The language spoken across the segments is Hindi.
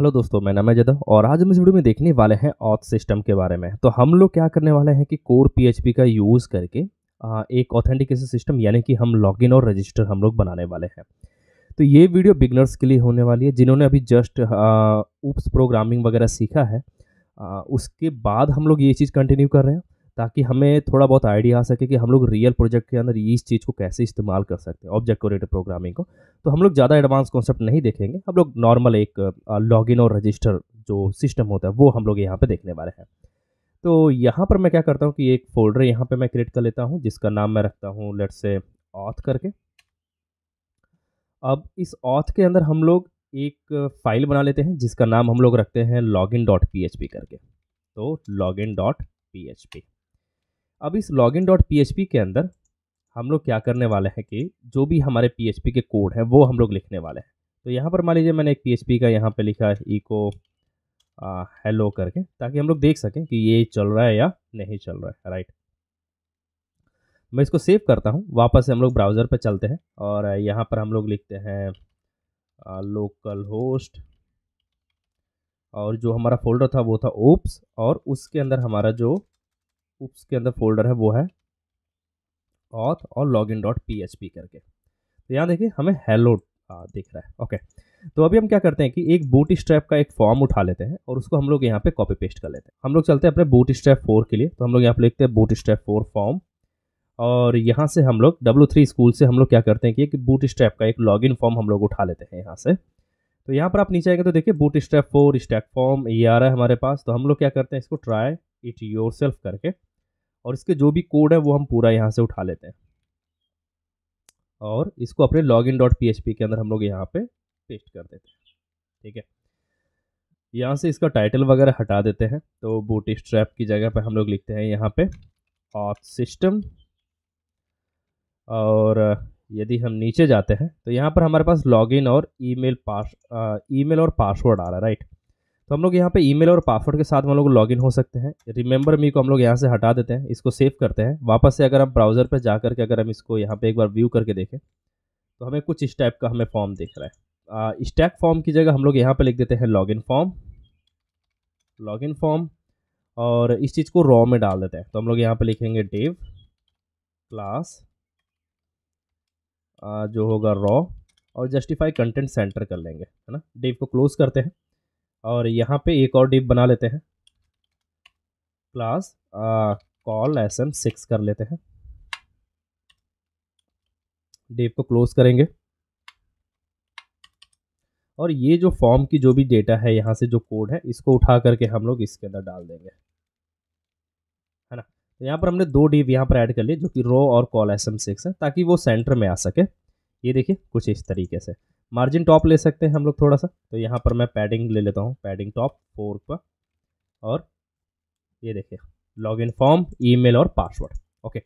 हेलो दोस्तों मैं नाम जदव और आज हम इस वीडियो में देखने वाले हैं ऑथ सिस्टम के बारे में तो हम लोग क्या करने वाले हैं कि कोर पीएचपी का यूज़ करके एक ऑथेंटिकेशन सिस्टम यानी कि हम लॉगिन और रजिस्टर हम लोग बनाने वाले हैं तो ये वीडियो बिगनर्स के लिए होने वाली है जिन्होंने अभी जस्ट उप्स प्रोग्रामिंग वगैरह सीखा है आ, उसके बाद हम लोग ये चीज़ कंटिन्यू कर रहे हैं ताकि हमें थोड़ा बहुत आइडिया आ सके कि हम लोग रियल प्रोजेक्ट के अंदर इस चीज़ को कैसे इस्तेमाल कर सकते हैं ऑब्जेक्ट ओरिएंटेड प्रोग्रामिंग को तो हम लोग ज़्यादा एडवांस कॉन्सेप्ट नहीं देखेंगे हम लोग नॉर्मल एक लॉगिन और रजिस्टर जो सिस्टम होता है वो हम लोग यहाँ पर देखने वाले हैं तो यहाँ पर मैं क्या करता हूँ कि एक फोल्डर यहाँ पर मैं क्रिएट कर लेता हूँ जिसका नाम मैं रखता हूँ लेट से ऑथ करके अब इस ऑथ के अंदर हम लोग एक फाइल बना लेते हैं जिसका नाम हम लोग रखते हैं लॉगिन डॉट पी करके तो लॉगिन डॉट पी अब इस लॉगिन डॉट पी के अंदर हम लोग क्या करने वाले हैं कि जो भी हमारे पी के कोड हैं वो हम लोग लिखने वाले हैं तो यहाँ पर मान लीजिए मैंने एक पी का यहाँ पर लिखा है ईको हेलो करके ताकि हम लोग देख सकें कि ये चल रहा है या नहीं चल रहा है राइट मैं इसको सेव करता हूँ वापस से हम लोग ब्राउज़र पर चलते हैं और यहाँ पर हम लोग लिखते हैं लोकल होस्ट और जो हमारा फोल्डर था वो था ओप्स और उसके अंदर हमारा जो उप्स के अंदर फोल्डर है वो है ऑथ और log in dot P H P करके तो यहाँ देखिए हमें हेलो दिख रहा है ओके तो अभी हम क्या करते हैं कि एक बूट स्ट्रैप का एक फॉर्म उठा लेते हैं और उसको हम लोग यहाँ पे कॉपी पेस्ट कर लेते हैं हम लोग चलते हैं अपने बूट स्ट्रैप फोर के लिए तो हम लोग यहाँ पे लिखते हैं बूट स्ट्रैप फोर फॉर्म और यहाँ से हम लोग डब्लू थ्री स्कूल से हम लोग क्या करते हैं कि एक बूट स्ट्रैप का एक इन फॉर्म हम लोग उठा लेते हैं यहाँ से तो यहाँ पर आप नीचे आएंगे तो देखिए bootstrap four stack form ये आ रहा है हमारे पास तो हम लोग क्या करते हैं इसको ट्राई इट योर करके और इसके जो भी कोड है वो हम पूरा यहाँ से उठा लेते हैं और इसको अपने log in dot P H P के अंदर हम लोग यहाँ पे पेस्ट कर देते हैं ठीक है यहाँ से इसका टाइटल वगैरह हटा देते हैं तो बूट स्ट्रैप की जगह पर हम लोग लिखते हैं यहाँ पे ऑथ सिस्टम और यदि हम नीचे जाते हैं तो यहाँ पर हमारे पास लॉगिन और ईमेल पास ईमेल और पासवर्ड आ रहा है राइट तो हम लोग यहाँ पे ईमेल और पासवर्ड के साथ हम लोग लॉगिन हो सकते हैं रिमेंबर मी को हम लोग यहाँ से हटा देते हैं इसको सेव करते हैं वापस से अगर हम ब्राउज़र पर जा करके अगर हम इसको यहाँ पे एक बार व्यू करके देखें तो हमें कुछ इस टाइप का हमें फॉर्म दिख रहा है स्टैक फॉर्म की जगह हम लोग यहाँ पर लिख देते हैं लॉगिन फॉर्म लॉगिन फॉर्म और इस चीज़ को रॉ में डाल देते हैं तो हम लोग यहाँ पर लिखेंगे डेव क्लास जो होगा रॉ और जस्टिफाई कंटेंट सेंटर कर लेंगे है ना डेव को क्लोज करते हैं और यहाँ पे एक और डिप बना लेते हैं class col S M six कर लेते हैं डिप को क्लोज करेंगे और ये जो फॉर्म की जो भी डेटा है यहाँ से जो कोड है इसको उठा करके हम लोग इसके अंदर डाल देंगे है ना तो यहाँ पर हमने दो डिप यहाँ पर ऐड कर लिए जो कि रो और कॉल एस एम सिक्स है ताकि वो सेंटर में आ सके ये देखिए कुछ इस तरीके से मार्जिन टॉप ले सकते हैं हम लोग थोड़ा सा तो यहाँ पर मैं पैडिंग ले लेता हूँ पैडिंग टॉप फोर का और ये देखिए लॉग इन फॉर्म मेल और पासवर्ड ओके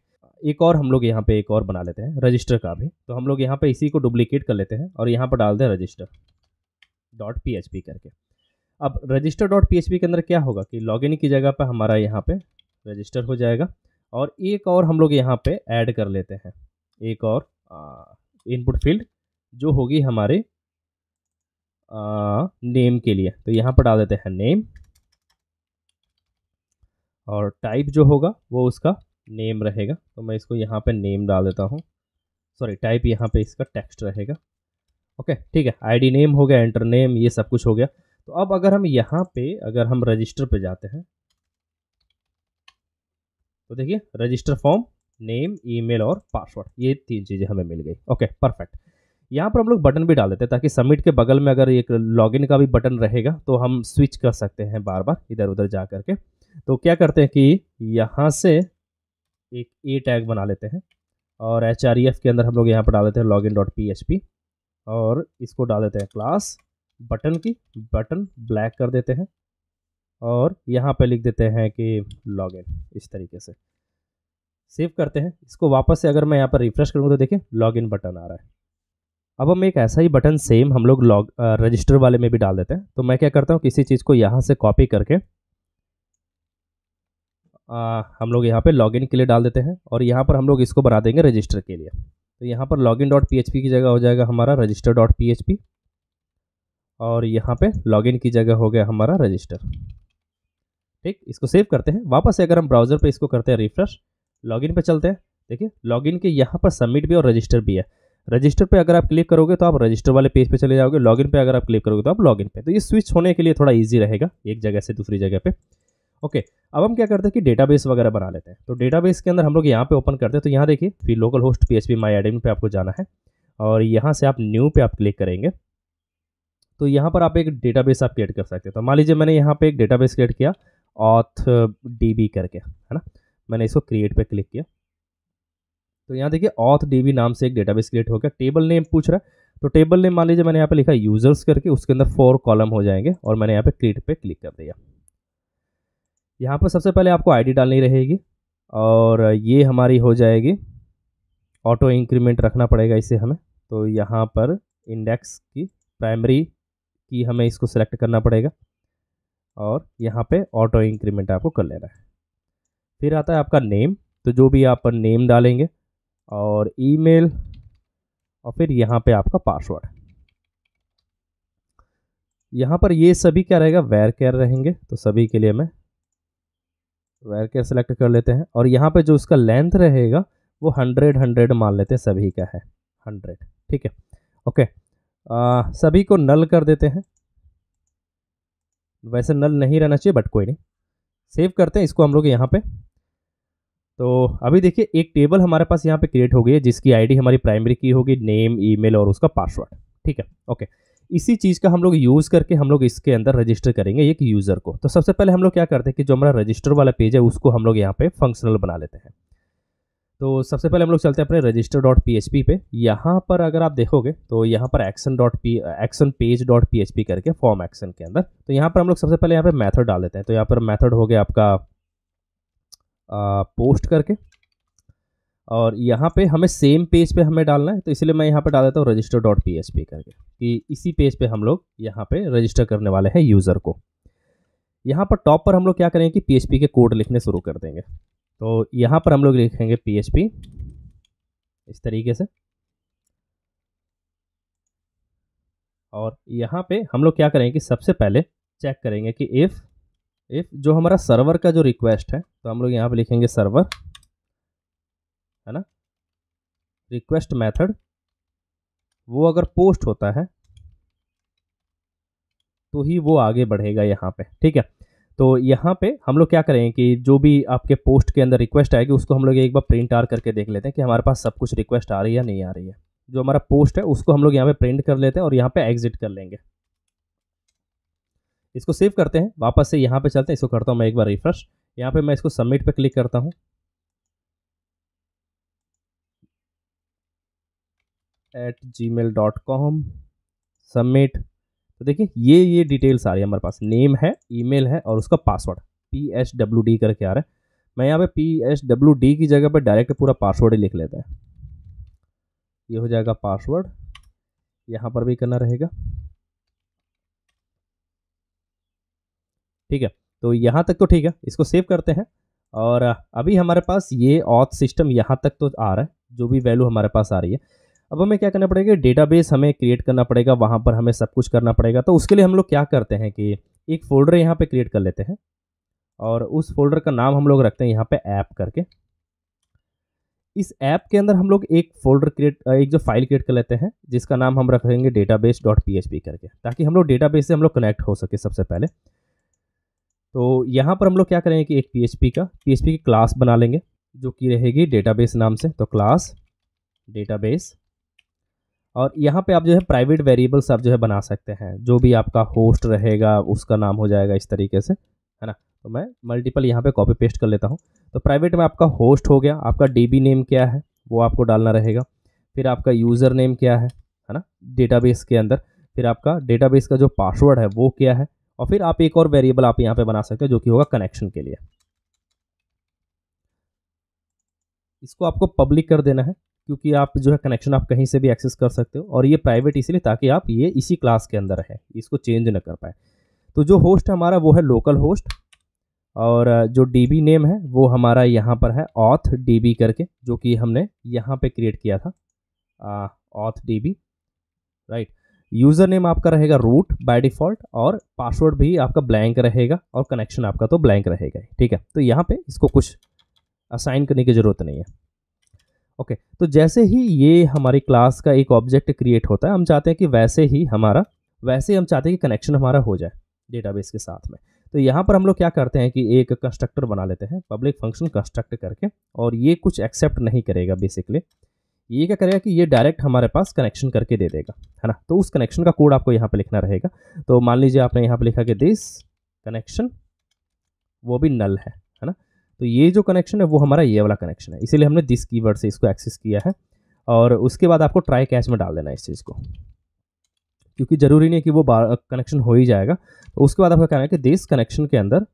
एक और हम लोग यहाँ पे एक और बना लेते हैं रजिस्टर का भी तो हम लोग यहाँ पे इसी को डुप्लीकेट कर लेते हैं और यहाँ पर डाल दें register dot P H P करके अब register dot P H P के अंदर क्या होगा कि लॉगिन की जगह पर हमारा यहाँ पे रजिस्टर हो जाएगा और एक और हम लोग यहाँ पे ऐड कर लेते हैं एक और इनपुट फील्ड जो होगी हमारे आ, नेम के लिए तो यहाँ पर डाल देते हैं नेम और टाइप जो होगा वो उसका नेम रहेगा तो मैं इसको यहाँ पे नेम डाल देता हूँ सॉरी टाइप यहाँ पे इसका टेक्स्ट रहेगा ओके ठीक है आईडी नेम हो गया एंटर नेम ये सब कुछ हो गया तो अब अगर हम यहाँ पे अगर हम रजिस्टर पे जाते हैं तो देखिए रजिस्टर फॉर्म नेम ईमेल और पासवर्ड ये तीन चीज़ें हमें मिल गई ओके परफेक्ट यहाँ पर हम लोग बटन भी डाल देते हैं ताकि सबमिट के बगल में अगर एक लॉगिन का भी बटन रहेगा तो हम स्विच कर सकते हैं बार बार इधर उधर जा करके तो क्या करते हैं कि यहाँ से एक ए टैग बना लेते हैं और एच e के अंदर हम लोग यहाँ पर डाल देते हैं लॉगिन डॉट पी और इसको डाल देते हैं क्लास बटन की बटन ब्लैक कर देते हैं और यहाँ पर लिख देते हैं कि लॉगिन इस तरीके से सेव करते हैं इसको वापस से अगर मैं यहाँ पर रिफ्रेश करूँगा तो देखिए लॉगिन बटन आ रहा है अब हम एक ऐसा ही बटन सेम हम लोग लॉग रजिस्टर वाले में भी डाल देते हैं तो मैं क्या करता हूँ किसी चीज़ को यहाँ से कॉपी करके आ, हम लोग यहाँ पे लॉगिन के लिए डाल देते हैं और यहाँ पर हम लोग इसको बना देंगे रजिस्टर के लिए तो यहाँ पर लॉगिन डॉट पी की जगह हो जाएगा हमारा रजिस्टर डॉट पी और यहाँ पे लॉगिन की जगह हो गया हमारा रजिस्टर ठीक इसको सेव करते हैं वापस अगर हम ब्राउज़र पे इसको करते हैं रिफ्रेश लॉगिन पे चलते हैं देखिए लॉगिन के यहाँ पर सबमिट भी और रजिस्टर भी है रजिस्टर पे अगर आप क्लिक करोगे तो आप रजिस्टर वाले पेज पे चले जाओगे लॉगिन पे अगर आप क्लिक करोगे तो आप लॉगिन पे तो ये स्विच होने के लिए थोड़ा ईजी रहेगा एक जगह से दूसरी जगह पे ओके अब हम क्या करते हैं कि डेटाबेस वगैरह बना लेते हैं तो डेटाबेस के अंदर हम लोग यहाँ पे ओपन करते हैं तो यहाँ देखिए फिर local host P H P my admin पर आपको जाना है और यहाँ से आप न्यू पे आप क्लिक करेंगे तो यहाँ पर आप एक डेटा आप क्रिएट कर सकते हैं तो मान लीजिए मैंने यहाँ पर एक डेटा क्रिएट किया ऑथ डी करके है ना मैंने इसको क्रिएट पर क्लिक किया तो यहाँ देखिए ऑथ डीबी नाम से एक डेटाबेस क्रिएट हो गया टेबल नेम पूछ रहा है तो टेबल नेम मान लीजिए मैंने यहाँ पे लिखा यूजर्स करके उसके अंदर फोर कॉलम हो जाएंगे और मैंने यहाँ पे क्रिएट पे क्लिक कर दिया यहाँ पर सबसे पहले आपको आईडी डालनी रहेगी और ये हमारी हो जाएगी ऑटो इंक्रीमेंट रखना पड़ेगा इसे हमें तो यहाँ पर इंडेक्स की प्राइमरी की हमें इसको सेलेक्ट करना पड़ेगा और यहाँ पर ऑटो इंक्रीमेंट आपको कर लेना है फिर आता है आपका नेम तो जो भी आप नेम डालेंगे और ईमेल और फिर यहाँ पे आपका पासवर्ड यहाँ पर ये सभी क्या रहेगा वेयर केयर रहेंगे तो सभी के लिए मैं वेयर केयर सेलेक्ट कर लेते हैं और यहाँ पे जो उसका लेंथ रहेगा वो हंड्रेड हंड्रेड मान लेते हैं सभी का है हंड्रेड ठीक है ओके आ, सभी को नल कर देते हैं वैसे नल नहीं रहना चाहिए बट कोई नहीं सेव करते हैं इसको हम लोग यहाँ पे तो अभी देखिए एक टेबल हमारे पास यहाँ पे क्रिएट हो गई है जिसकी आईडी हमारी प्राइमरी की होगी नेम ईमेल और उसका पासवर्ड ठीक है ओके इसी चीज़ का हम लोग यूज़ करके हम लोग इसके अंदर रजिस्टर करेंगे एक यूज़र को तो सबसे पहले हम लोग क्या करते हैं कि जो हमारा रजिस्टर वाला पेज है उसको हम लोग यहाँ पे फंक्शनल बना लेते हैं तो सबसे पहले हम लोग चलते हैं अपने register dot P H P पे यहाँ पर अगर आप देखोगे तो यहाँ पर action dot P action page dot P H P करके फॉर्म एक्शन के अंदर तो यहाँ पर हम लोग सबसे पहले यहाँ पे मेथड डाल देते हैं तो यहाँ पर मेथड हो गया आपका पोस्ट करके और यहाँ पे हमें सेम पेज पे हमें डालना है तो इसलिए मैं यहाँ पे डाल देता हूँ register dot P S P करके कि इसी पेज पे हम लोग यहाँ पे रजिस्टर करने वाले हैं यूज़र को यहाँ पर टॉप पर हम लोग क्या करेंगे कि पी एस पी के कोड लिखने शुरू कर देंगे तो यहाँ पर हम लोग लिखेंगे पी एस पी इस तरीके से और यहाँ पे हम लोग क्या करेंगे कि सबसे पहले चेक करेंगे कि इफ़ इफ़ जो हमारा सर्वर का जो रिक्वेस्ट है तो हम लोग यहाँ पे लिखेंगे सर्वर है ना रिक्वेस्ट मेथड वो अगर पोस्ट होता है तो ही वो आगे बढ़ेगा यहाँ पे ठीक है तो यहाँ पे हम लोग क्या करेंगे कि जो भी आपके पोस्ट के अंदर रिक्वेस्ट आएगी उसको हम लोग एक बार प्रिंट आर करके देख लेते हैं कि हमारे पास सब कुछ रिक्वेस्ट आ रही है नहीं आ रही है जो हमारा पोस्ट है उसको हम लोग यहाँ पे प्रिंट कर लेते हैं और यहाँ पे एग्जिट कर लेंगे इसको सेव करते हैं वापस से यहाँ पे चलते हैं इसको करता हूँ मैं एक बार रिफ्रेश यहाँ पे मैं इसको सबमिट पे क्लिक करता हूँ at Gmail dot com submit तो देखिए ये ये डिटेल्स आ रही है हमारे पास नेम है ईमेल है और उसका password P H W D करके आ रहा है मैं यहाँ पे पी एच डब्ल्यू डी की जगह पर डायरेक्ट पूरा पासवर्ड ही लिख लेते हैं ये हो जाएगा पासवर्ड यहाँ पर भी करना रहेगा ठीक है तो यहाँ तक तो ठीक है इसको सेव करते हैं और अभी हमारे पास ये ऑथ सिस्टम यहाँ तक तो आ रहा है जो भी वैल्यू हमारे पास आ रही है अब हमें क्या करना पड़ेगा डेटाबेस हमें क्रिएट करना पड़ेगा वहाँ पर हमें सब कुछ करना पड़ेगा तो उसके लिए हम लोग क्या करते हैं कि एक फ़ोल्डर यहाँ पे क्रिएट कर लेते हैं और उस फोल्डर का नाम हम लोग रखते हैं यहाँ पे ऐप करके इस ऐप के अंदर हम लोग एक फोल्डर क्रिएट एक जो फाइल क्रिएट कर लेते हैं जिसका नाम हम रखेंगे डेटाबेस डॉट पी करके ताकि हम लोग डेटाबेस से हम लोग कनेक्ट हो सके सबसे पहले तो यहाँ पर हम लोग क्या करेंगे कि एक पी का पी की क्लास बना लेंगे जो कि रहेगी डेटाबेस नाम से तो क्लास डेटाबेस और यहाँ पे आप जो है प्राइवेट वेरिएबल्स आप जो है बना सकते हैं जो भी आपका होस्ट रहेगा उसका नाम हो जाएगा इस तरीके से है ना तो मैं मल्टीपल यहाँ पे कॉपी पेस्ट कर लेता हूँ तो प्राइवेट में आपका होस्ट हो गया आपका डीबी नेम क्या है वो आपको डालना रहेगा फिर आपका यूज़र नेम क्या है है ना डेटाबेस के अंदर फिर आपका डेटाबेस का जो पासवर्ड है वो क्या है और फिर आप एक और वेरिएबल आप यहाँ पे बना सकते हो जो कि होगा कनेक्शन के लिए इसको आपको पब्लिक कर देना है क्योंकि आप जो है कनेक्शन आप कहीं से भी एक्सेस कर सकते हो और ये प्राइवेट इसलिए ताकि आप ये इसी क्लास के अंदर है इसको चेंज ना कर पाए तो जो होस्ट हमारा वो है लोकल होस्ट और जो डी नेम है वो हमारा यहाँ पर है ऑथ डी करके जो कि हमने यहाँ पे क्रिएट किया था auth D right user name आपका रहेगा रूट बाय डिफ़ॉल्ट और पासवर्ड भी आपका ब्लैंक रहेगा और कनेक्शन आपका तो ब्लैंक रहेगा ठीक है तो यहाँ पे इसको कुछ असाइन करने की ज़रूरत नहीं है ओके तो जैसे ही ये हमारी क्लास का एक ऑब्जेक्ट क्रिएट होता है हम चाहते हैं कि वैसे ही हमारा वैसे ही हम चाहते हैं कि कनेक्शन हमारा हो जाए डेटाबेस के साथ में तो यहाँ पर हम लोग क्या करते हैं कि एक कंस्ट्रक्टर बना लेते हैं पब्लिक फंक्शन कंस्ट्रक्ट करके और ये कुछ एक्सेप्ट नहीं करेगा बेसिकली ये क्या करेगा कि ये डायरेक्ट हमारे पास कनेक्शन करके दे देगा है ना तो उस कनेक्शन का कोड आपको यहाँ पे लिखना रहेगा तो मान लीजिए आपने यहाँ पे लिखा कि दिस कनेक्शन वो भी नल है है ना तो ये जो कनेक्शन है वो हमारा ये वाला कनेक्शन है इसीलिए हमने दिस की से इसको एक्सेस किया है और उसके बाद आपको ट्राई कैच में डाल देना है इस चीज़ को क्योंकि ज़रूरी नहीं है कि वो कनेक्शन हो ही जाएगा तो उसके बाद आपका कहना है कि दिस कनेक्शन के अंदर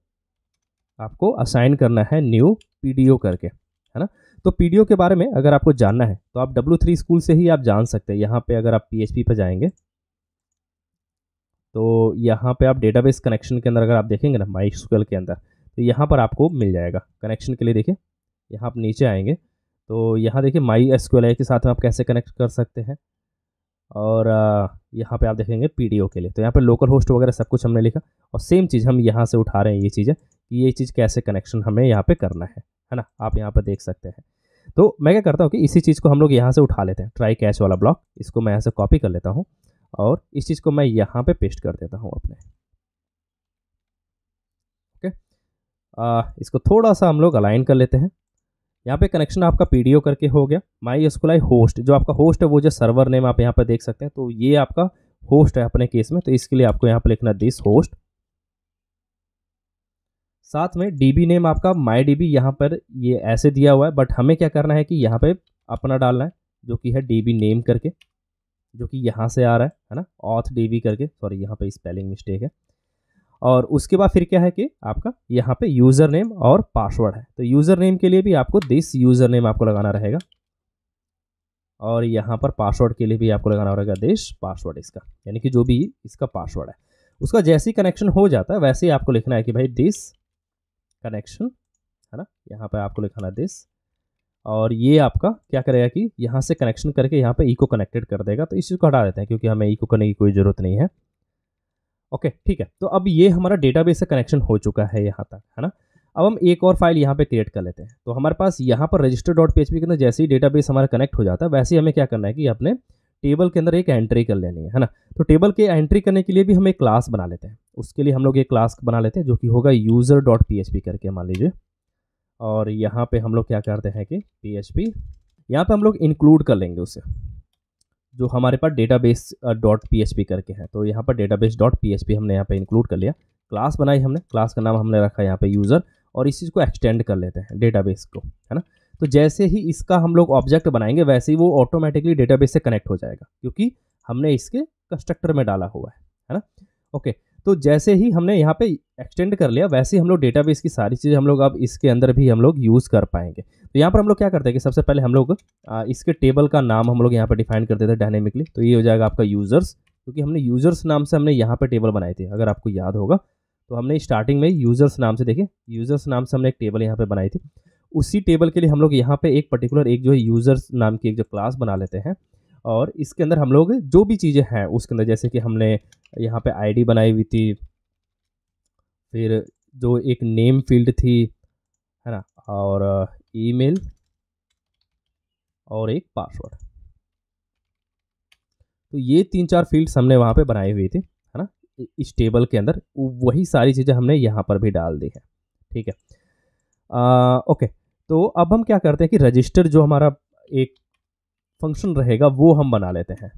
आपको असाइन करना है न्यू पी करके है ना तो पी के बारे में अगर आपको जानना है तो आप डब्ल्यू स्कूल से ही आप जान सकते हैं यहाँ पर अगर आप पी पर जाएंगे तो यहाँ पे आप डेटाबेस कनेक्शन के अंदर अगर आप देखेंगे ना माई के अंदर तो यहाँ पर आपको मिल जाएगा कनेक्शन के लिए देखिए यहाँ आप नीचे आएंगे तो यहाँ देखिए माई एस के साथ में आप कैसे कनेक्ट कर सकते हैं और यहाँ पे आप देखेंगे पी के लिए तो यहाँ पे लोकल होस्ट वगैरह सब कुछ हमने लिखा और सेम चीज़ हम यहाँ से उठा रहे हैं ये चीज़ें कि ये चीज़ कैसे कनेक्शन हमें यहाँ पे करना है है ना आप यहाँ पर देख सकते हैं तो मैं क्या करता हूँ कि इसी चीज़ को हम लोग यहाँ से उठा लेते हैं ट्राई कैश वाला ब्लॉक इसको मैं यहाँ से कॉपी कर लेता हूँ और इस चीज़ को मैं यहाँ पे पेस्ट कर देता हूँ अपने ओके आ, इसको थोड़ा सा हम लोग अलाइन कर लेते हैं यहाँ पे कनेक्शन आपका पी करके हो गया माई एस होस्ट जो आपका होस्ट है वो जो सर्वर नेम आप यहाँ पर देख सकते हैं तो ये आपका होस्ट है अपने केस में तो इसके लिए आपको यहाँ पर लिखना दिस होस्ट साथ में डी नेम आपका माई डी यहाँ पर ये ऐसे दिया हुआ है बट हमें क्या करना है कि यहाँ पे अपना डालना है जो कि है डी नेम करके जो कि यहाँ से आ रहा है है ना ऑथ डी करके सॉरी यहाँ पे स्पेलिंग मिस्टेक है और उसके बाद फिर क्या है कि आपका यहाँ पे यूज़र नेम और पासवर्ड है तो यूज़र नेम के लिए भी आपको दिस यूज़र नेम आपको लगाना रहेगा और यहाँ पर पासवर्ड के लिए भी आपको लगाना रहेगा दिस पासवर्ड इसका यानी कि जो भी इसका पासवर्ड है उसका जैसे ही कनेक्शन हो जाता है वैसे ही आपको लिखना है कि भाई दिस कनेक्शन है ना यहाँ पर आपको लिखाना दिस और ये आपका क्या करेगा कि यहाँ से कनेक्शन करके यहाँ पे ईको कनेक्टेड कर देगा तो इस चीज़ को हटा देते हैं क्योंकि हमें ईको करने की कोई ज़रूरत नहीं है ओके ठीक है तो अब ये हमारा डेटाबेस से कनेक्शन हो चुका है यहाँ तक है ना अब हम एक और फाइल यहाँ पे क्रिएट कर लेते हैं तो हमारे पास यहाँ पर रजिस्टर डॉट पी के अंदर जैसे ही डेटाबेस हमारा कनेक्ट हो जाता है वैसे ही हमें क्या करना है कि अपने टेबल के अंदर एक एंट्री कर लेनी है है ना तो टेबल के एंट्री करने के लिए भी हम एक क्लास बना लेते हैं उसके लिए हम लोग एक क्लास बना लेते हैं जो कि होगा यूज़र डॉट पी करके मान लीजिए और यहाँ पे हम लोग क्या करते हैं कि पी एच पी यहाँ पर हम लोग इंक्लूड कर लेंगे उसे जो हमारे पास database dot P H P करके हैं तो यहाँ पर database dot P H P हमने यहाँ पर इंक्लूड कर लिया क्लास बनाई हमने क्लास का नाम हमने रखा यहाँ पर यूज़र और इस चीज़ को एक्सटेंड कर लेते हैं डेटा बेस को है ना तो जैसे ही इसका हम लोग ऑब्जेक्ट बनाएंगे वैसे ही वो ऑटोमेटिकली डेटाबेस से कनेक्ट हो जाएगा क्योंकि हमने इसके कंस्ट्रक्टर में डाला हुआ है है ना ओके तो जैसे ही हमने यहाँ पे एक्सटेंड कर लिया वैसे ही हम लोग डेटाबेस की सारी चीज़ें हम लोग अब इसके अंदर भी हम लोग यूज़ कर पाएंगे तो यहाँ पर हम लोग क्या करते हैं कि सबसे पहले हम लोग इसके टेबल का नाम हम लोग यहाँ पर डिफाइन करते थे डायनेमिकली तो ये हो जाएगा आपका यूज़र्स क्योंकि हमने यूज़र्स नाम से हमने यहाँ पर टेबल बनाए थे अगर आपको याद होगा तो हमने स्टार्टिंग में यूज़र्स नाम से देखिए यूज़र्स नाम से हमने एक टेबल यहाँ पर बनाई थी उसी टेबल के लिए हम लोग यहाँ पे एक पर्टिकुलर एक जो है यूज़र्स नाम की एक जो क्लास बना लेते हैं और इसके अंदर हम लोग जो भी चीज़ें हैं उसके अंदर जैसे कि हमने यहाँ पे आईडी बनाई हुई थी फिर जो एक नेम फील्ड थी है ना और ईमेल uh, और एक पासवर्ड तो ये तीन चार फील्ड्स हमने वहाँ पे बनाई हुई थी है ना इस टेबल के अंदर वही सारी चीज़ें हमने यहाँ पर भी डाल दी है ठीक है आ, ओके तो अब हम क्या करते हैं कि रजिस्टर जो हमारा एक फंक्शन रहेगा वो हम बना लेते हैं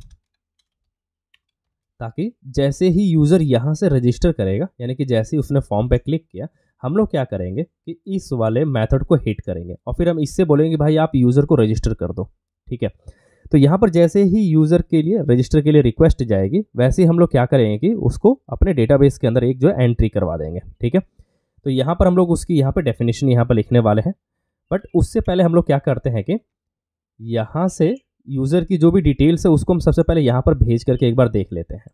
ताकि जैसे ही यूज़र यहाँ से रजिस्टर करेगा यानी कि जैसे ही उसने फॉर्म पे क्लिक किया हम लोग क्या करेंगे कि इस वाले मेथड को हिट करेंगे और फिर हम इससे बोलेंगे भाई आप यूज़र को रजिस्टर कर दो ठीक है तो यहाँ पर जैसे ही यूज़र के लिए रजिस्टर के लिए रिक्वेस्ट जाएगी वैसे ही हम लोग क्या करेंगे कि उसको अपने डेटाबेस के अंदर एक जो एंट्री करवा देंगे ठीक है तो यहाँ पर हम लोग उसकी यहाँ पर डेफिनेशन यहाँ पर लिखने वाले हैं बट उससे पहले हम लोग क्या करते हैं कि यहाँ से यूज़र की जो भी डिटेल्स है उसको हम सबसे पहले यहाँ पर भेज करके एक बार देख लेते हैं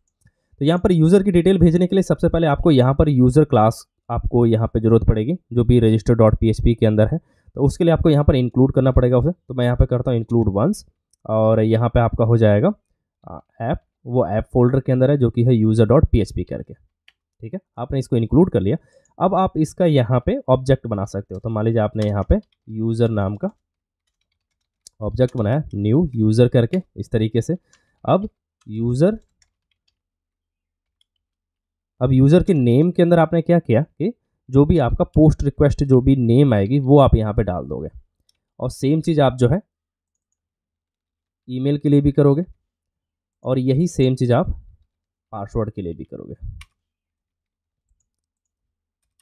तो यहाँ पर यूज़र की डिटेल भेजने के लिए सबसे पहले आपको यहाँ पर यूज़र क्लास आपको यहाँ पर ज़रूरत पड़ेगी जो भी register dot P H P के अंदर है तो उसके लिए आपको यहाँ पर इंक्लूड करना पड़ेगा उसे तो मैं यहाँ पर करता हूँ इंक्लूड वंस और यहाँ पर आपका हो जाएगा ऐप वो ऐप फोल्डर के अंदर है जो कि है user dot P H P करके ठीक है आपने इसको इंक्लूड कर लिया अब आप इसका यहाँ पे ऑब्जेक्ट बना सकते हो तो मान लीजिए आपने यहाँ पे यूज़र नाम का ऑब्जेक्ट बनाया न्यू यूज़र करके इस तरीके से अब यूज़र अब यूज़र के नेम के अंदर आपने क्या किया कि जो भी आपका पोस्ट रिक्वेस्ट जो भी नेम आएगी वो आप यहाँ पे डाल दोगे और सेम चीज़ आप जो है ईमेल के लिए भी करोगे और यही सेम चीज़ आप पासवर्ड के लिए भी करोगे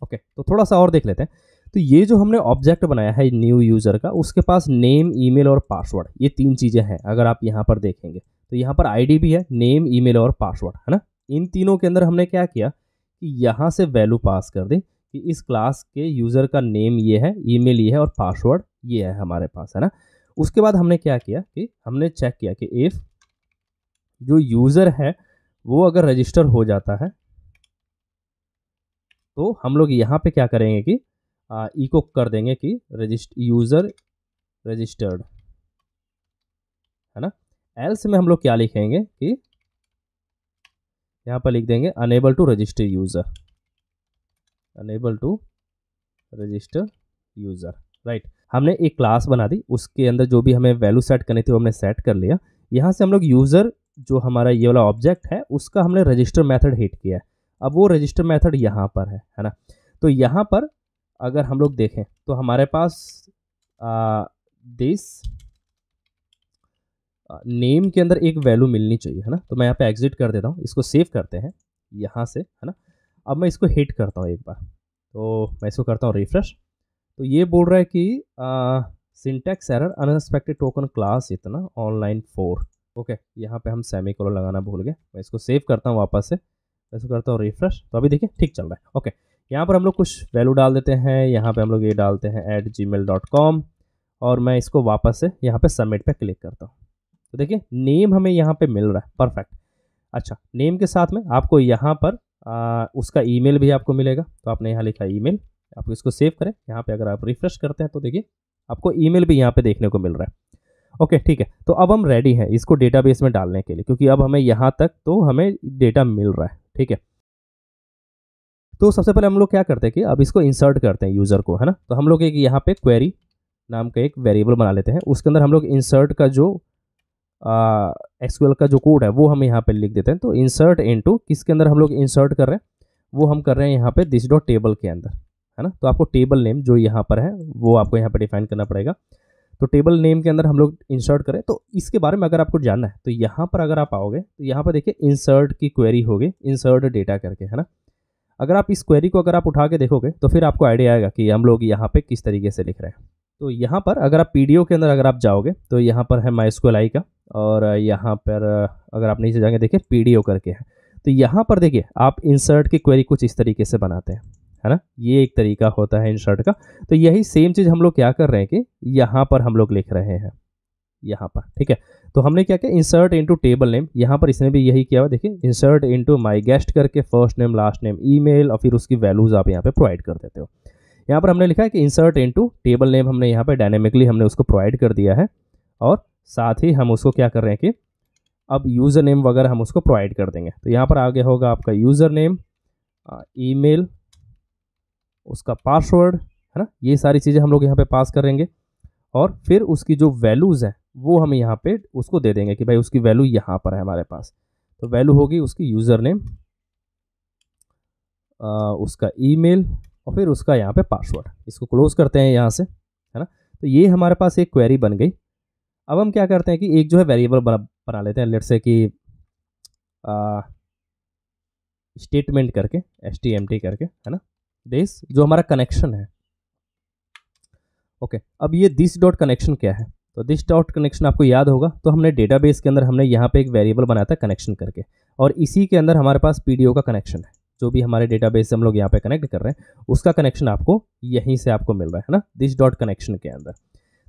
ओके तो थोड़ा सा और देख लेते हैं तो ये जो हमने ऑब्जेक्ट बनाया है न्यू यूज़र का उसके पास नेम ईमेल और पासवर्ड ये तीन चीज़ें हैं अगर आप यहाँ पर देखेंगे तो यहाँ पर आईडी भी है नेम ईमेल और पासवर्ड है ना इन तीनों के अंदर हमने क्या किया कि यहाँ से वैल्यू पास कर दी कि इस क्लास के यूज़र का नेम ये है ईमेल ये है और पासवर्ड ये है हमारे पास है ना उसके बाद हमने क्या किया कि हमने चेक किया कि इफ़ जो यूज़र है वो अगर रजिस्टर हो जाता है तो हम लोग यहाँ पे क्या करेंगे कि इको कर देंगे कि रजिस्ट यूज़र रजिस्टर्ड है ना एल्स में हम लोग क्या लिखेंगे कि यहाँ पर लिख देंगे unable to register user unable to register user right हमने एक क्लास बना दी उसके अंदर जो भी हमें वैल्यू सेट करनी थी वो हमने सेट कर लिया यहाँ से हम लोग यूज़र जो हमारा ये वाला ऑब्जेक्ट है उसका हमने रजिस्टर मेथड हिट किया है अब वो रजिस्टर मेथड यहाँ पर है है ना तो यहाँ पर अगर हम लोग देखें तो हमारे पास दिस नेम के अंदर एक वैल्यू मिलनी चाहिए है ना तो मैं यहाँ पे एग्जिट कर देता हूँ इसको सेव करते हैं यहाँ से है ना अब मैं इसको हिट करता हूँ एक बार तो मैं इसको करता हूँ रिफ्रेश तो ये बोल रहा है कि syntax error unexpected token class इतना ऑनलाइन फोर ओके यहाँ पे हम सेमी कॉलर लगाना भूल गए मैं इसको सेव करता हूँ वापस से ऐसा करता हूँ रिफ्रेश तो अभी देखिए ठीक चल रहा है ओके यहाँ पर हम लोग कुछ वैल्यू डाल देते हैं यहाँ पर हम लोग ये डालते हैं at Gmail dot com और मैं इसको वापस से यहाँ पर सबमिट पर क्लिक करता हूँ तो देखिए नेम हमें यहाँ पर मिल रहा है परफेक्ट अच्छा नेम के साथ में आपको यहाँ पर आ, उसका ईमेल भी आपको मिलेगा तो आपने यहाँ लिखा मेल आप इसको सेव करें यहाँ पर अगर आप रिफ्रेश करते हैं तो देखिए आपको ई भी यहाँ पर देखने को मिल रहा है ओके ठीक है तो अब हम रेडी हैं इसको डेटाबेस में डालने के लिए क्योंकि अब हमें यहाँ तक तो हमें डेटा मिल रहा है ठीक है तो सबसे पहले हम लोग क्या करते हैं कि अब इसको इंसर्ट करते हैं यूज़र को है ना तो हम लोग एक यहाँ पे क्वेरी नाम का एक वेरिएबल बना लेते हैं उसके अंदर हम लोग इंसर्ट का जो एक्सक्यूएल का जो कोड है वो हम यहाँ पे लिख देते हैं तो इंसर्ट इनटू किसके अंदर हम लोग इंसर्ट कर रहे हैं वो हम कर रहे हैं यहाँ पे दिस डॉट टेबल के अंदर है ना तो आपको टेबल नेम जो यहाँ पर है वो आपको यहाँ पर डिफाइन करना पड़ेगा तो टेबल नेम के अंदर हम लोग इंसर्ट करें तो इसके बारे में अगर आपको जानना है तो यहाँ पर अगर आप आओगे तो यहाँ पर देखिए इंसर्ट की क्वेरी होगी इंसर्ट डेटा करके है ना अगर आप इस क्वेरी को अगर आप उठा के देखोगे तो फिर आपको आइडिया आएगा कि हम लोग यहाँ पे किस तरीके से लिख रहे हैं तो यहाँ पर अगर आप पी के अंदर अगर आप जाओगे तो यहाँ पर है माई आई का और यहाँ पर अगर आप नीचे जाएंगे देखिए पी करके है तो यहाँ पर देखिए आप इंसर्ट की क्वेरी कुछ इस तरीके से बनाते हैं है ना ये एक तरीका होता है इंसर्ट का तो यही सेम चीज़ हम लोग क्या कर रहे हैं कि यहाँ पर हम लोग लिख रहे हैं यहाँ पर ठीक है तो हमने क्या किया इंसर्ट इनटू टेबल नेम यहाँ पर इसने भी यही किया हुआ देखिए इंसर्ट इनटू माय गेस्ट करके first name last name email और फिर उसकी वैल्यूज़ आप यहाँ पे प्रोवाइड कर देते हो यहाँ पर हमने लिखा है कि इंसर्ट इनटू टेबल नेम हमने यहाँ पर डायनेमिकली हमने उसको प्रोवाइड कर दिया है और साथ ही हम उसको क्या कर रहे हैं कि अब यूज़र नेम वगैरह हम उसको प्रोवाइड कर देंगे तो यहाँ पर आगे होगा आपका यूज़र नेम ईमेल उसका पासवर्ड है ना ये सारी चीज़ें हम लोग यहाँ पे पास करेंगे और फिर उसकी जो वैल्यूज़ हैं वो हम यहाँ पे उसको दे देंगे कि भाई उसकी वैल्यू यहाँ पर है हमारे पास तो वैल्यू होगी उसकी यूज़र नेम उसका ईमेल और फिर उसका यहाँ पे पासवर्ड इसको क्लोज़ करते हैं यहाँ से है ना तो ये हमारे पास एक क्वेरी बन गई अब हम क्या करते हैं कि एक जो है वेरिएबल बना बना लेते हैं लेट से कि स्टेटमेंट करके एस करके है ना दिस जो हमारा कनेक्शन है ओके okay, अब ये दिस डॉट कनेक्शन क्या है तो दिस डॉट कनेक्शन आपको याद होगा तो हमने डेटाबेस के अंदर हमने यहाँ पे एक वेरिएबल बनाया था कनेक्शन करके और इसी के अंदर हमारे पास पीडीओ का कनेक्शन है जो भी हमारे डेटाबेस से हम लोग यहाँ पे कनेक्ट कर रहे हैं उसका कनेक्शन आपको यहीं से आपको मिल रहा है ना दिस डॉट कनेक्शन के अंदर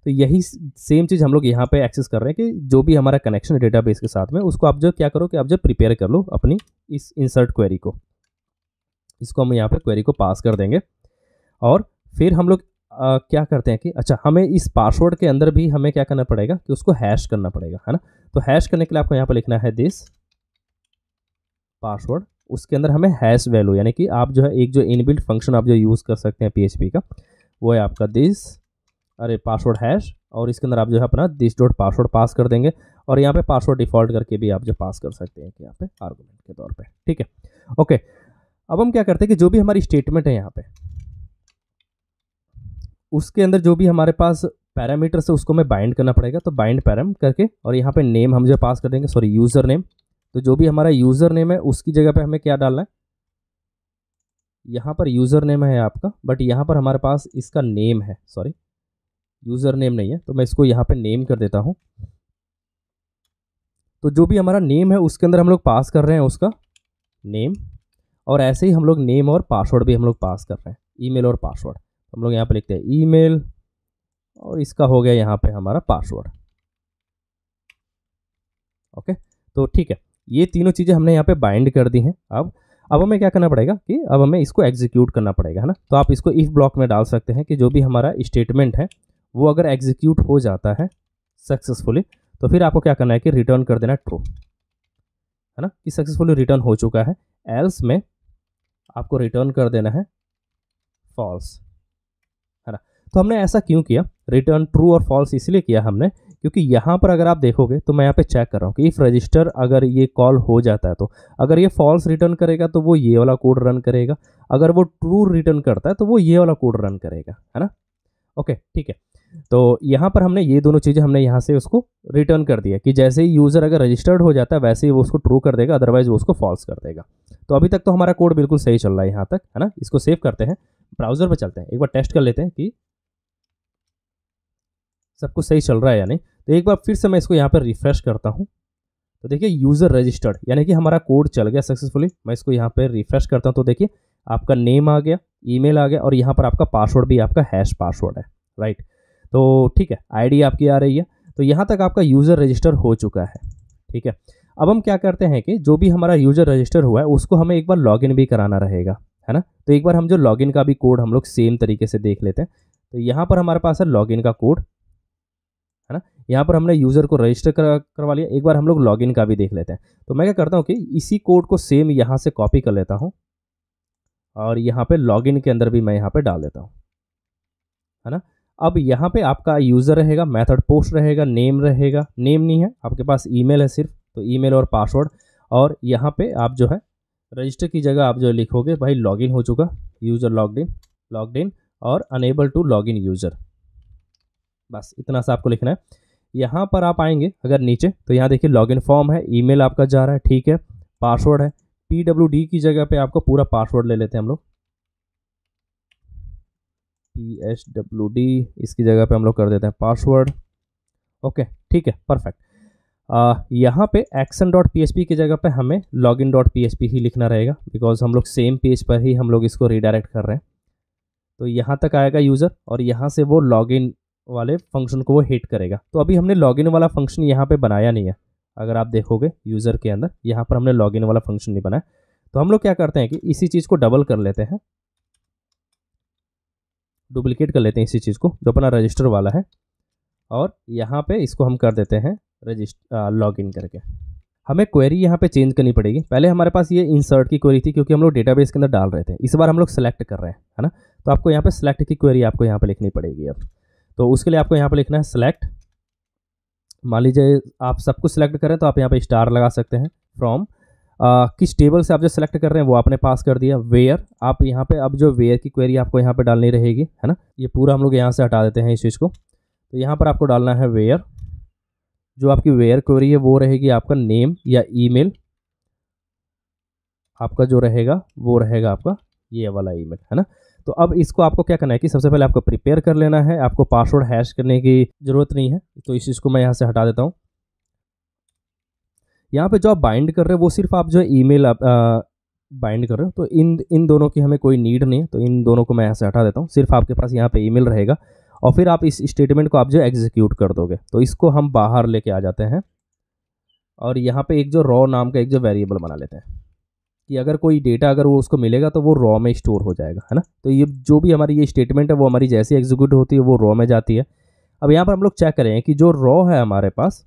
तो यही सेम चीज़ हम लोग यहाँ पे एक्सेस कर रहे हैं कि जो भी हमारा कनेक्शन डेटाबेस के साथ में उसको आप जो क्या करो कि आप जो प्रिपेयर कर लो अपनी इस इंसर्ट क्वेरी को इसको हम यहाँ पर क्वेरी को पास कर देंगे और फिर हम लोग आ, क्या करते हैं कि अच्छा हमें इस पासवर्ड के अंदर भी हमें क्या करना पड़ेगा कि उसको हैश करना पड़ेगा है ना तो हैश करने के लिए आपको यहाँ पर लिखना है दिस पासवर्ड उसके अंदर हमें हैश वैल्यू यानी कि आप जो है एक जो इनबिल्ट फंक्शन आप जो यूज़ कर सकते हैं पीएचपी का वो है आपका दिस अरे पासवर्ड हैश और इसके अंदर आप जो है अपना दिस डॉट पासवर्ड पास कर देंगे और यहाँ पे पासवर्ड डिफॉल्ट करके भी आप जो पास कर सकते हैं यहाँ पे आर्गूमेंट के तौर पे ठीक है ओके अब हम क्या करते हैं कि जो भी हमारी स्टेटमेंट है यहाँ पे उसके अंदर जो भी हमारे पास पैरामीटर से उसको हमें बाइंड करना पड़ेगा तो बाइंड पैराम करके और यहाँ पे नेम हम जो पास कर देंगे सॉरी यूज़र नेम तो जो भी हमारा यूज़र नेम है उसकी जगह पे हमें क्या डालना है यहाँ पर यूज़र नेम है आपका बट यहाँ पर हमारे पास इसका नेम है सॉरी यूज़र नेम नहीं है तो मैं इसको यहाँ पे नेम कर देता हूँ तो जो भी हमारा नेम है उसके अंदर हम लोग पास कर रहे हैं उसका नेम और ऐसे ही हम लोग नेम और पासवर्ड भी हम लोग पास कर रहे हैं ईमेल और पासवर्ड हम लोग यहाँ पर लिखते हैं ईमेल और इसका हो गया यहाँ पे हमारा पासवर्ड ओके तो ठीक है ये तीनों चीज़ें हमने यहाँ पे बाइंड कर दी हैं अब अब हमें क्या करना पड़ेगा कि अब हमें इसको एग्जीक्यूट करना पड़ेगा है ना तो आप इसको इफ़ ब्लॉक में डाल सकते हैं कि जो भी हमारा स्टेटमेंट है वो अगर एग्जीक्यूट हो जाता है सक्सेसफुली तो फिर आपको क्या करना है कि रिटर्न कर देना ट्रू है ना कि सक्सेसफुली रिटर्न हो चुका है एल्स में आपको रिटर्न कर देना है फॉल्स है ना तो हमने ऐसा क्यों किया रिटर्न ट्रू और फॉल्स इसलिए किया हमने क्योंकि यहाँ पर अगर आप देखोगे तो मैं यहाँ पे चेक कर रहा हूँ कि इफ़ रजिस्टर अगर ये कॉल हो जाता है तो अगर ये फॉल्स रिटर्न करेगा तो वो ये वाला कोड रन करेगा अगर वो ट्रू रिटर्न करता है तो वो ये वाला कोड रन करेगा है ना ओके ठीक है तो यहाँ पर हमने ये दोनों चीज़ें हमने यहाँ से उसको रिटर्न कर दिया कि जैसे ही यूज़र अगर रजिस्टर्ड हो जाता है वैसे ही वो उसको ट्रू कर देगा अदरवाइज वो उसको फॉल्स कर देगा तो अभी तक तो हमारा कोड बिल्कुल सही चल रहा है यहाँ तक है ना इसको सेव करते हैं ब्राउज़र पर चलते हैं एक बार टेस्ट कर लेते हैं कि सब कुछ सही चल रहा है यानी तो एक बार फिर से मैं इसको यहाँ पर रिफ्रेश करता हूँ तो देखिए यूज़र रजिस्टर्ड यानी कि हमारा कोड चल गया सक्सेसफुली मैं इसको यहाँ पर रिफ्रेश करता हूँ तो देखिए आपका नेम आ गया ईमेल आ गया और यहाँ पर आपका पासवर्ड भी आपका हैश पासवर्ड है राइट right? तो ठीक है आईडी आपकी आ रही है तो यहाँ तक आपका यूज़र रजिस्टर हो चुका है ठीक है अब हम क्या करते हैं कि जो भी हमारा यूज़र रजिस्टर हुआ है उसको हमें एक बार लॉगिन भी कराना रहेगा है ना तो एक बार हम जो लॉगिन का भी कोड हम लोग सेम तरीके से देख लेते हैं तो यहाँ पर हमारे पास है लॉगिन का कोड है ना यहाँ पर हमने यूज़र को रजिस्टर कर, करवा लिया एक बार हम लोग लॉगिन का भी देख लेते हैं तो मैं क्या करता हूँ कि इसी कोड को सेम यहाँ से कॉपी कर लेता हूँ और यहाँ पे लॉगिन के अंदर भी मैं यहाँ पे डाल देता हूँ है ना अब यहाँ पे आपका यूज़र रहेगा मेथड पोस्ट रहेगा नेम रहेगा नेम नहीं है आपके पास ईमेल है सिर्फ तो ईमेल और पासवर्ड और यहाँ पे आप जो है रजिस्टर की जगह आप जो लिखोगे भाई लॉगिन हो चुका user logged in log in और unable to log in user बस इतना सा आपको लिखना है यहाँ पर आप आएंगे अगर नीचे तो यहाँ देखिए लॉगिन फॉर्म है ईमेल आपका जा रहा है ठीक है पासवर्ड है पी की जगह पर आपको पूरा पासवर्ड ले लेते हैं हम लोग पी एच डब्ल्यू डी इसकी जगह पे हम लोग कर देते हैं पासवर्ड ओके ठीक है परफेक्ट यहाँ पे action dot P H P की जगह पे हमें लॉग इन डॉट पी एच पी ही लिखना रहेगा बिकॉज हम लोग सेम पेज पर ही हम लोग इसको रिडायरेक्ट कर रहे हैं तो यहाँ तक आएगा यूज़र और यहाँ से वो लॉग इन वाले फंक्शन को वो हिट करेगा तो अभी हमने लॉगिन वाला फंक्शन यहाँ पे बनाया नहीं है अगर आप देखोगे यूज़र के अंदर यहाँ पर हमने लॉगिन वाला फंक्शन नहीं बनाया तो हम लोग क्या करते हैं कि इसी चीज़ को डबल कर लेते हैं डुप्लीकेट कर लेते हैं इसी चीज़ को जो अपना रजिस्टर वाला है और यहाँ पे इसको हम कर देते हैं रजिस्टर लॉग इन करके हमें क्वेरी यहाँ पे चेंज करनी पड़ेगी पहले हमारे पास ये इंसर्ट की क्वेरी थी क्योंकि हम लोग डेटाबेस के अंदर डाल रहे थे इस बार हम लोग सेलेक्ट कर रहे हैं है ना तो आपको यहाँ पे सेलेक्ट की क्वेरी आपको यहाँ पे लिखनी पड़ेगी अब तो उसके लिए आपको यहाँ पे लिखना है सेलेक्ट मान लीजिए आप सब कुछ सेलेक्ट करें तो आप यहाँ पर स्टार लगा सकते हैं फ्रॉम आ, किस टेबल से आप जो सेलेक्ट कर रहे हैं वो आपने पास कर दिया वेयर आप यहाँ पे अब जो वेयर की क्वेरी आपको यहाँ पे डालनी रहेगी है ना ये पूरा हम लोग यहाँ से हटा देते हैं इस चीज़ को तो यहाँ पर आपको डालना है वेयर जो आपकी वेयर क्वेरी है वो रहेगी आपका नेम या ई आपका जो रहेगा वो रहेगा आपका ये वाला ई है ना तो अब इसको आपको क्या करना है कि सबसे पहले आपको प्रिपेयर कर लेना है आपको पासवर्ड हैश करने की ज़रूरत नहीं है तो इस चीज़ को मैं यहाँ से हटा देता हूँ यहाँ पे जो आप बाइंड कर रहे हो वो सिर्फ आप जो ई मेल बाइंड कर रहे हो तो इन इन दोनों की हमें कोई नीड नहीं है तो इन दोनों को मैं यहाँ से हटा देता हूँ सिर्फ आपके पास यहाँ पे ईमेल रहेगा और फिर आप इस स्टेटमेंट को आप जो एग्जीक्यूट कर दोगे तो इसको हम बाहर लेके आ जाते हैं और यहाँ पे एक जो रॉ नाम का एक जो वेरिएबल बना लेते हैं कि अगर कोई डेटा अगर वो उसको मिलेगा तो वो रॉ में स्टोर हो जाएगा है ना तो ये जो भी हमारी ये स्टेटमेंट है वो हमारी जैसी एग्जीक्यूट होती है वो रॉ में जाती है अब यहाँ पर हम लोग चेक करें कि जो रॉ है हमारे पास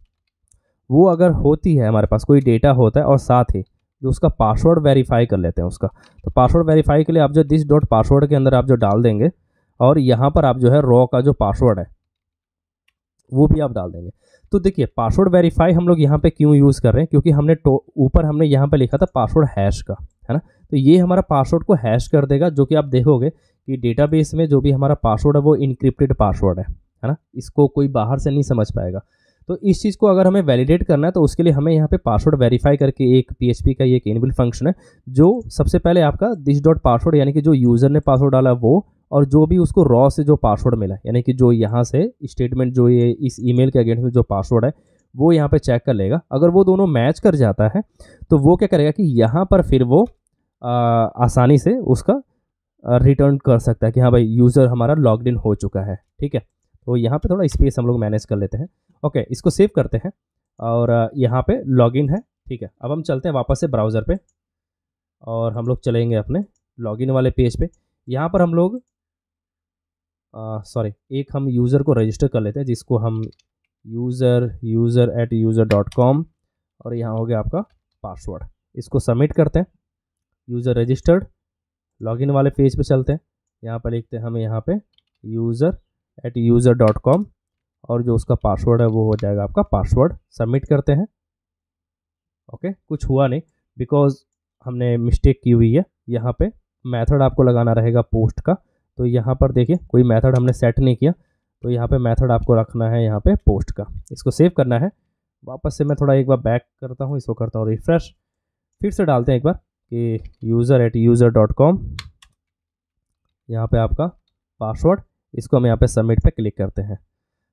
वो अगर होती है हमारे पास कोई डेटा होता है और साथ ही जो उसका पासवर्ड वेरीफाई कर लेते हैं उसका तो पासवर्ड वेरीफाई के लिए आप जो दिस डॉट पासवर्ड के अंदर आप जो डाल देंगे और यहाँ पर आप जो है रॉ का जो पासवर्ड है वो भी आप डाल देंगे तो देखिए पासवर्ड वेरीफाई हम लोग यहाँ पे क्यों यूज़ कर रहे हैं क्योंकि हमने ऊपर हमने यहाँ पे लिखा था पासवर्ड हैश का है ना तो ये हमारा पासवर्ड को हैश कर देगा जो कि आप देखोगे कि डेटाबेस में जो भी हमारा पासवर्ड है वो इनक्रिप्टेड पासवर्ड है है ना इसको कोई बाहर से नहीं समझ पाएगा तो इस चीज़ को अगर हमें वैलिडेट करना है तो उसके लिए हमें यहाँ पे पासवर्ड वेरीफाई करके एक पी का ये एक इनबिल फंक्शन है जो सबसे पहले आपका दिस डॉट पासवर्ड यानी कि जो यूज़र ने पासवर्ड डाला वो और जो भी उसको रॉ से जो पासवर्ड मिला यानी कि जो यहाँ से स्टेटमेंट जो ये इस ई के अगेंस्ट में जो पासवर्ड है वो यहाँ पर चेक कर लेगा अगर वो दोनों मैच कर जाता है तो वो क्या करेगा कि यहाँ पर फिर वो आ, आसानी से उसका रिटर्न कर सकता है कि हाँ भाई यूज़र हमारा लॉग इन हो चुका है ठीक है तो यहाँ पे थोड़ा स्पेस हम लोग मैनेज कर लेते हैं ओके इसको सेव करते हैं और यहाँ पे लॉगिन है ठीक है अब हम चलते हैं वापस से ब्राउज़र पे और हम लोग चलेंगे अपने लॉगिन वाले पेज पे यहाँ पर हम लोग सॉरी एक हम यूज़र को रजिस्टर कर लेते हैं जिसको हम user user at user dot com और यहाँ हो गया आपका पासवर्ड इसको सबमिट करते हैं यूज़र रजिस्टर्ड लॉगिन वाले पेज पे चलते हैं यहाँ पर लिखते हैं हम यहाँ पे user at user dot com और जो उसका पासवर्ड है वो हो जाएगा आपका पासवर्ड सबमिट करते हैं ओके okay, कुछ हुआ नहीं बिकॉज हमने मिस्टेक की हुई है यहाँ पे मेथड आपको लगाना रहेगा पोस्ट का तो यहाँ पर देखिए कोई मेथड हमने सेट नहीं किया तो यहाँ पे मेथड आपको रखना है यहाँ पे पोस्ट का इसको सेव करना है वापस से मैं थोड़ा एक बार बैक करता हूँ इसको करता हूँ रिफ्रेश फिर से डालते हैं एक बार कि user at user dot com यहाँ पर आपका पासवर्ड इसको हम यहाँ पे सबमिट पे क्लिक करते हैं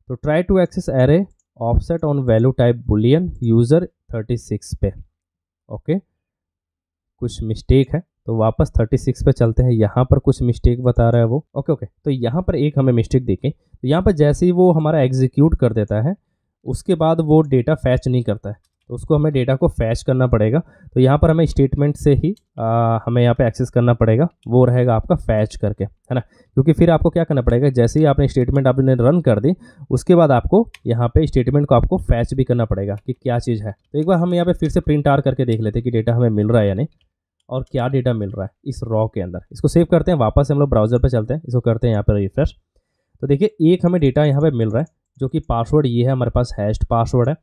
तो try to access array offset on value type boolean user 36 पे ओके कुछ मिस्टेक है तो वापस 36 पे चलते हैं यहाँ पर कुछ मिस्टेक बता रहा है वो ओके ओके तो यहाँ पर एक हमें मिस्टेक देखें तो यहाँ पर जैसे ही वो हमारा एग्जीक्यूट कर देता है उसके बाद वो डेटा फैच नहीं करता है तो उसको हमें डेटा को फैच करना पड़ेगा तो यहाँ पर हमें स्टेटमेंट से ही आ, हमें यहाँ पे एक्सेस करना पड़ेगा वो रहेगा आपका फैच करके है ना क्योंकि फिर आपको क्या करना पड़ेगा जैसे ही आपने स्टेटमेंट आपने रन कर दी उसके बाद आपको यहाँ पे स्टेटमेंट को आपको फैच भी करना पड़ेगा कि क्या चीज़ है तो एक बार हम यहाँ पर फिर से प्रिंट आर करके देख लेते हैं कि डेटा हमें मिल रहा है या नहीं और क्या डेटा मिल रहा है इस रॉ के अंदर इसको सेव करते हैं वापस हम लोग ब्राउज़र पर चलते हैं इसको करते हैं यहाँ पर रिफ्रेश तो देखिए एक हमें डेटा यहाँ पर मिल रहा है जो कि पासवर्ड ये है हमारे पास हैश्ड पासवर्ड है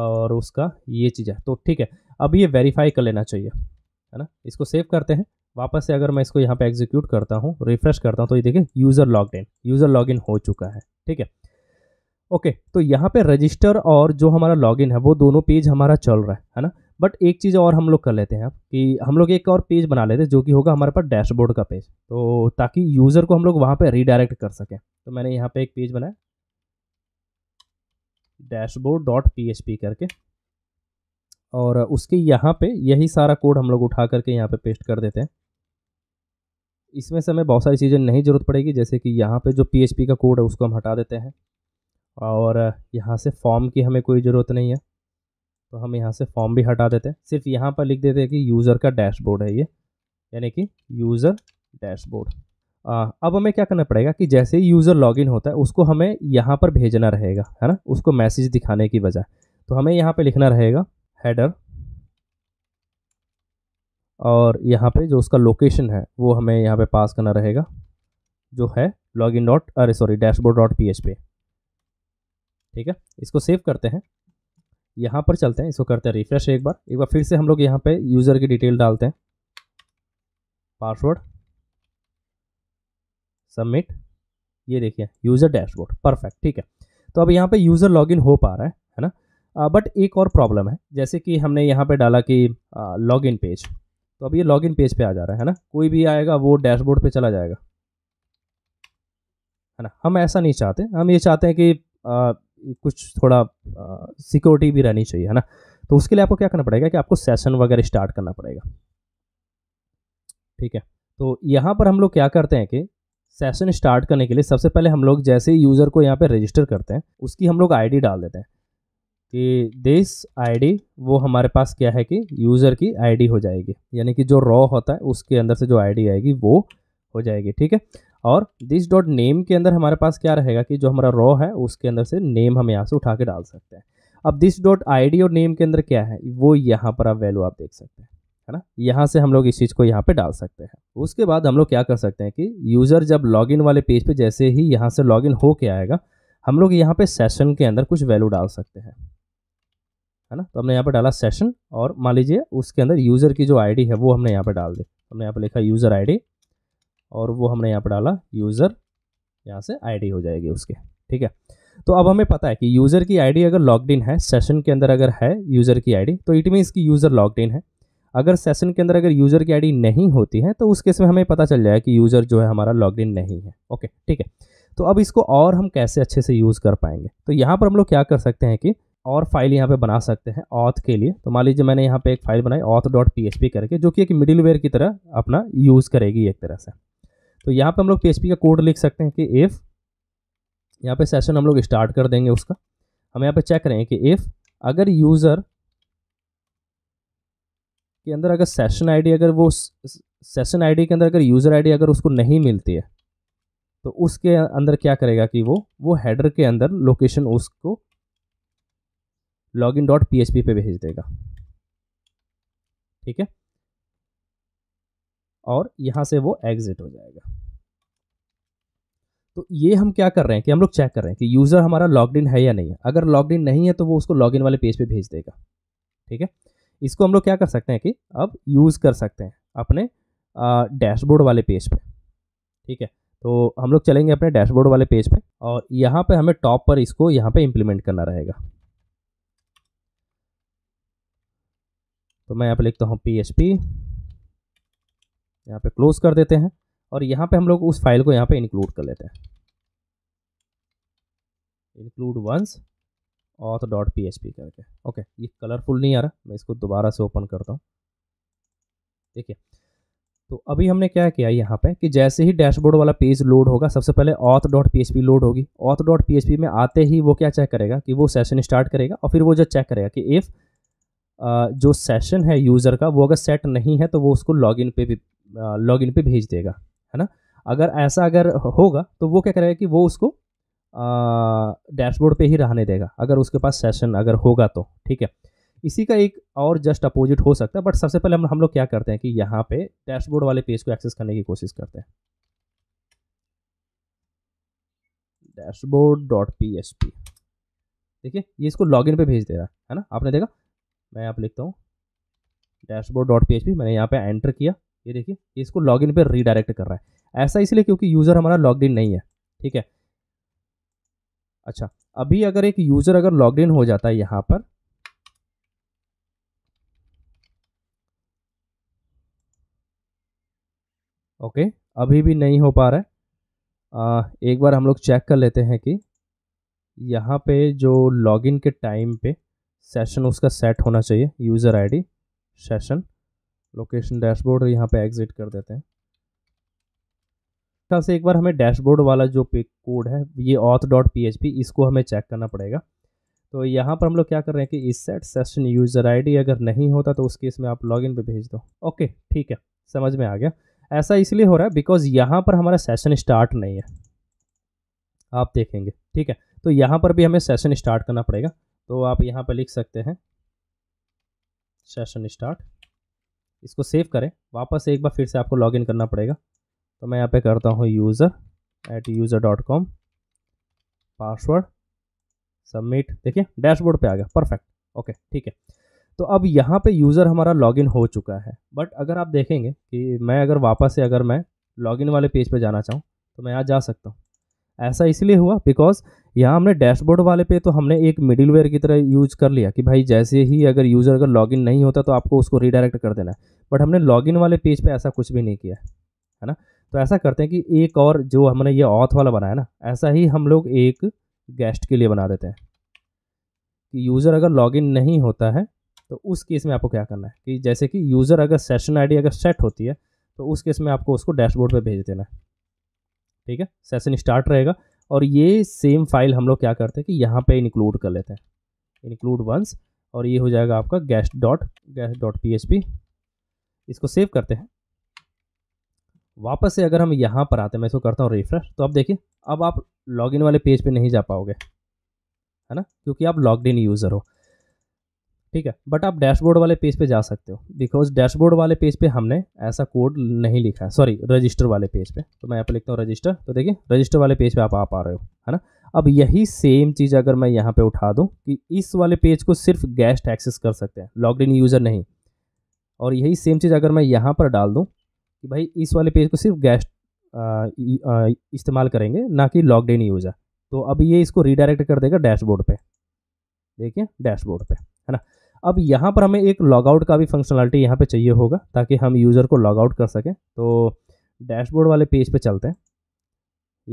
और उसका ये चीज़ है तो ठीक है अब ये वेरीफाई कर लेना चाहिए है ना इसको सेव करते हैं वापस से अगर मैं इसको यहाँ पे एग्जीक्यूट करता हूँ रिफ्रेश करता हूँ तो ये देखिए user log in user log in हो चुका है ठीक है ओके तो यहाँ पे रजिस्टर और जो हमारा लॉग इन है वो दोनों पेज हमारा चल रहा है है ना बट एक चीज़ और हम लोग कर लेते हैं कि हम लोग एक और पेज बना लेते हैं जो कि होगा हमारे पास डैशबोर्ड का पेज तो ताकि यूज़र को हम लोग वहाँ पर रीडायरेक्ट कर सकें तो मैंने यहाँ पे एक पेज बनाया डैशबोर्ड डॉट पी करके और उसके यहाँ पे यही सारा कोड हम लोग उठा करके यहाँ पे पेस्ट कर देते हैं इसमें से हमें बहुत सारी चीज़ें नहीं ज़रूरत पड़ेगी जैसे कि यहाँ पे जो पी का कोड है उसको हम हटा देते हैं और यहाँ से फॉर्म की हमें कोई ज़रूरत नहीं है तो हम यहाँ से फॉर्म भी हटा देते हैं सिर्फ यहाँ पर लिख देते हैं कि यूज़र का डैशबोर्ड है ये यानी कि यूज़र डैशबोर्ड आ, अब हमें क्या करना पड़ेगा कि जैसे ही यूज़र लॉगिन होता है उसको हमें यहाँ पर भेजना रहेगा है ना उसको मैसेज दिखाने की बजाय तो हमें यहाँ पे लिखना रहेगा हेडर और यहाँ पे जो उसका लोकेशन है वो हमें यहाँ पे पास करना रहेगा जो है लॉग इन डॉट अरे sorry dashboard dot P H पे ठीक है इसको सेव करते हैं यहाँ पर चलते हैं इसको करते हैं रिफ्रेश एक बार एक बार फिर से हम लोग यहाँ पे यूज़र की डिटेल डालते हैं पासवर्ड सबमिट ये देखिए यूज़र डैशबोर्ड परफेक्ट ठीक है तो अब यहाँ पे यूज़र लॉगिन हो पा रहा है है ना बट एक और प्रॉब्लम है जैसे कि हमने यहाँ पे डाला कि लॉगिन पेज तो अब ये लॉगिन पेज पे आ जा रहा है है ना कोई भी आएगा वो डैशबोर्ड पे चला जाएगा है ना हम ऐसा नहीं चाहते हम ये चाहते हैं कि आ, कुछ थोड़ा सिक्योरिटी भी रहनी चाहिए है ना तो उसके लिए आपको क्या करना पड़ेगा कि आपको सेशन वगैरह स्टार्ट करना पड़ेगा ठीक है तो यहाँ पर हम लोग क्या करते हैं कि सेशन स्टार्ट करने के लिए सबसे पहले हम लोग जैसे यूज़र को यहाँ पे रजिस्टर करते हैं उसकी हम लोग आईडी डाल देते हैं कि दिस आईडी वो हमारे पास क्या है कि यूज़र की आईडी हो जाएगी यानी कि जो रॉ होता है उसके अंदर से जो आईडी आएगी वो हो जाएगी ठीक है और दिस डॉट नेम के अंदर हमारे पास क्या रहेगा कि जो हमारा रॉ है उसके अंदर से नेम हम यहाँ से उठा के डाल सकते हैं अब दिस डॉट आई और नेम के अंदर क्या है वो यहाँ पर आप वैल्यू आप देख सकते हैं है ना यहाँ से हम लोग इस चीज़ को यहाँ पे डाल सकते हैं उसके बाद हम लोग क्या कर सकते हैं कि यूज़र जब लॉगिन वाले पेज पे जैसे ही यहाँ से लॉगिन हो के आएगा हम लोग यहाँ पे सेशन के अंदर कुछ वैल्यू डाल सकते हैं है ना तो हमने यहाँ पर डाला सेशन और मान लीजिए उसके अंदर यूज़र की जो आई है वो हमने यहाँ पे डाल दी हमने यहाँ पर लिखा यूज़र आई और वो हमने यहाँ पर डाला यूज़र यहाँ से आई हो जाएगी उसके ठीक है तो अब हमें पता है कि यूज़र की आईडी अगर लॉग इन है सेशन के अंदर अगर है यूज़र की आईडी तो इट मीन्स कि यूज़र लॉग इन है अगर सेशन के अंदर अगर यूज़र की आईडी नहीं होती है तो उस केस में हमें पता चल जाएगा कि यूज़र जो है हमारा लॉग इन नहीं है ओके ठीक है तो अब इसको और हम कैसे अच्छे से यूज़ कर पाएंगे तो यहाँ पर हम लोग क्या कर सकते हैं कि और फाइल यहाँ पे बना सकते हैं ऑथ के लिए तो मान लीजिए मैंने यहाँ पे एक फाइल बनाई ऑथ डॉट पी करके जो कि एक मिडिल की तरह अपना यूज़ करेगी एक तरह से तो यहाँ पे हम लोग पी का कोड लिख सकते हैं कि इफ़ यहाँ पे सेशन हम लोग स्टार्ट कर देंगे उसका हम यहाँ पे चेक करें कि इफ़ अगर यूज़र के अंदर अगर सेशन आईडी अगर वो सेशन आईडी के अंदर अगर यूज़र आईडी अगर उसको नहीं मिलती है तो उसके अंदर क्या करेगा कि वो वो हेडर के अंदर लोकेशन उसको लॉगिन डॉट पी पे भेज देगा ठीक है और यहाँ से वो एग्जिट हो जाएगा तो ये हम क्या कर रहे हैं कि हम लोग चेक कर रहे हैं कि यूज़र हमारा लॉग इन है या नहीं है अगर लॉग इन नहीं है तो वो उसको लॉग इन वाले पेज पे भेज देगा ठीक है इसको हम लोग क्या कर सकते हैं कि अब यूज़ कर सकते हैं अपने डैशबोर्ड वाले पेज पे ठीक है तो हम लोग चलेंगे अपने डैशबोर्ड वाले पेज पे और यहाँ पे हमें टॉप पर इसको यहाँ पे इम्प्लीमेंट करना रहेगा तो मैं यहाँ पे लिखता हूँ पी एच पी यहाँ पर क्लोज कर देते हैं और यहाँ पे हम लोग उस फाइल को यहाँ पे इंक्लूड कर लेते हैं include once auth dot P H P करके ओके ये कलरफुल नहीं आ रहा मैं इसको दोबारा से ओपन करता हूँ देखिए तो अभी हमने क्या किया यहाँ पे कि जैसे ही डैशबोर्ड वाला पेज लोड होगा सबसे पहले auth dot P H P load होगी auth dot P H P में आते ही वो क्या चेक करेगा कि वो सेशन स्टार्ट करेगा और फिर वो जो चेक करेगा कि इफ़ जो सेशन है यूज़र का वो अगर सेट नहीं है तो वो उसको लॉगिन पे भी लॉगिन पे भेज देगा है ना अगर ऐसा अगर होगा तो वो क्या करेगा कि वो उसको डैशबोर्ड पे ही रहने देगा अगर उसके पास सेशन अगर होगा तो ठीक है इसी का एक और जस्ट अपोजिट हो सकता है बट सबसे पहले हम हम लोग क्या करते हैं कि यहाँ पे डैशबोर्ड वाले पेज को एक्सेस करने की कोशिश करते हैं dashboard dot P S P ठीक है ये इसको लॉगिन पे भेज दे रहा है ना आपने देखा मैं आप लिखता हूँ dashboard dot P H P मैंने यहाँ पे एंटर किया ये देखिए इसको इसको लॉगिन पे रीडायरेक्ट कर रहा है ऐसा इसलिए क्योंकि यूज़र हमारा लॉग इन नहीं है ठीक है अच्छा अभी अगर एक यूज़र अगर लॉग इन हो जाता है यहाँ पर ओके अभी भी नहीं हो पा रहा है आ, एक बार हम लोग चेक कर लेते हैं कि यहाँ पे जो लॉगिन के टाइम पे सेशन उसका सेट होना चाहिए user ID session location dashboard यहाँ पे एग्ज़िट कर देते हैं एक्स्ट्रा से एक बार हमें डैशबोर्ड वाला जो कोड है ये auth dot P H P इसको हमें चेक करना पड़ेगा तो यहाँ पर हम लोग क्या कर रहे हैं कि इस सेट सेशन यूज़र आईडी अगर नहीं होता तो उस केस में आप लॉगिन पे भेज दो ओके ठीक है समझ में आ गया ऐसा इसलिए हो रहा है बिकॉज यहाँ पर हमारा सेशन स्टार्ट नहीं है आप देखेंगे ठीक है तो यहाँ पर भी हमें सेशन स्टार्ट करना पड़ेगा तो आप यहाँ पर लिख सकते हैं सेशन स्टार्ट इसको सेव करें वापस एक बार फिर से आपको इन करना पड़ेगा तो मैं यहाँ पे करता हूँ user at user dot com password submit देखिए डैशबोर्ड पे आ गया परफेक्ट ओके ठीक है तो अब यहाँ पे यूज़र हमारा लॉगिन हो चुका है बट अगर आप देखेंगे कि मैं अगर वापस से अगर मैं लॉगिन वाले पेज पे जाना चाहूँ तो मैं यहाँ जा सकता हूँ ऐसा इसलिए हुआ बिकॉज यहाँ हमने डैशबोर्ड वाले पे तो हमने एक मिडिलवेयर की तरह यूज कर लिया कि भाई जैसे ही अगर यूज़र अगर लॉगिन नहीं होता तो आपको उसको रिडायरेक्ट कर देना है बट हमने लॉगिन वाले पेज पे ऐसा कुछ भी नहीं किया है ना तो ऐसा करते हैं कि एक और जो हमने ये ऑथ वाला बनाया ना ऐसा ही हम लोग एक गेस्ट के लिए बना देते हैं कि यूज़र अगर लॉगिन नहीं होता है तो उस केस में आपको क्या करना है कि जैसे कि यूज़र अगर सेशन आईडी अगर सेट होती है तो उस केस में आपको उसको डैशबोर्ड पे भेज देना है ठीक है सेशन स्टार्ट रहेगा और ये सेम फाइल हम लोग क्या करते हैं कि यहाँ पे इंक्लूड कर लेते हैं इंक्लूड वंस और ये हो जाएगा आपका guest dot guest dot P इसको सेव करते हैं वापस से अगर हम यहाँ पर आते हैं मैं इसको करता हूँ रिफ्रेश तो अब देखिए अब आप लॉगिन वाले पेज पे नहीं जा पाओगे है ना क्योंकि आप लॉग इन यूज़र हो ठीक है बट आप डैशबोर्ड वाले पेज पे जा सकते हो बिकॉज डैशबोर्ड वाले पेज पे हमने ऐसा कोड नहीं लिखा है सॉरी रजिस्टर वाले पेज पे तो मैं यहाँ पर लिखता हूँ रजिस्टर तो देखिए रजिस्टर वाले पेज पे आप आ पा रहे हो है ना अब यही सेम चीज़ अगर मैं यहाँ पे उठा दूँ कि इस वाले पेज को सिर्फ गेस्ट एक्सेस कर सकते हैं लॉग इन यूज़र नहीं और यही सेम चीज़ अगर मैं यहाँ पर डाल दूँ कि भाई इस वाले पेज को सिर्फ गैस इस्तेमाल करेंगे ना कि लॉगड इन यूजर तो अब ये इसको रिडायरेक्ट कर देगा डैशबोर्ड पे देखिए डैशबोर्ड पे है ना अब यहाँ पर हमें एक लॉगआउट का भी फंक्शनलिटी यहाँ पे चाहिए होगा ताकि हम यूज़र को लॉगआउट कर सकें तो डैशबोर्ड वाले पेज पे चलते हैं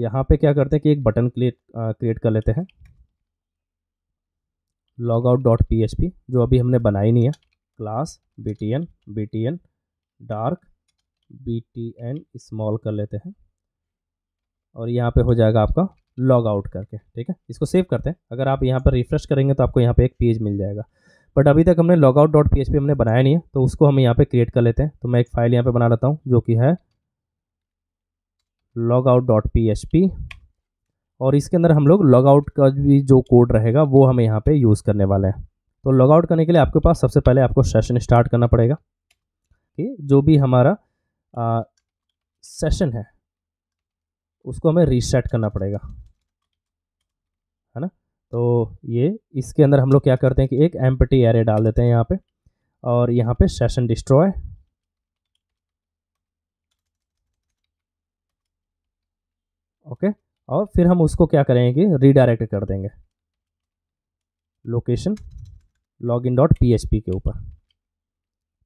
यहाँ पे क्या करते हैं कि एक बटन क्रिएट क्रिएट कर लेते हैं लॉग आउट डॉट पी जो अभी हमने बनाई नहीं है class B T N B T N dark B T N small कर लेते हैं और यहाँ पे हो जाएगा आपका लॉग आउट करके ठीक है इसको सेव करते हैं अगर आप यहाँ पर रिफ्रेश करेंगे तो आपको यहाँ पे एक पेज मिल जाएगा बट अभी तक हमने लॉग आउट डॉट पी हमने बनाया नहीं है तो उसको हम यहाँ पे क्रिएट कर लेते हैं तो मैं एक फाइल यहाँ पे बना लेता हूँ जो कि है लॉग आउट डॉट पी और इसके अंदर हम लोग लॉग आउट का भी जो कोड रहेगा वो हम यहाँ पे यूज़ करने वाले हैं तो लॉग आउट करने के लिए आपके पास सबसे पहले आपको सेशन स्टार्ट करना पड़ेगा कि जो भी हमारा सेशन है उसको हमें रीसेट करना पड़ेगा है ना तो ये इसके अंदर हम लोग क्या करते हैं कि एक एम एरे डाल देते हैं यहाँ पे और यहाँ पे सेशन डिस्ट्रॉय ओके और फिर हम उसको क्या करेंगे रीडायरेक्ट कर देंगे लोकेशन लॉग इन डॉट पी के ऊपर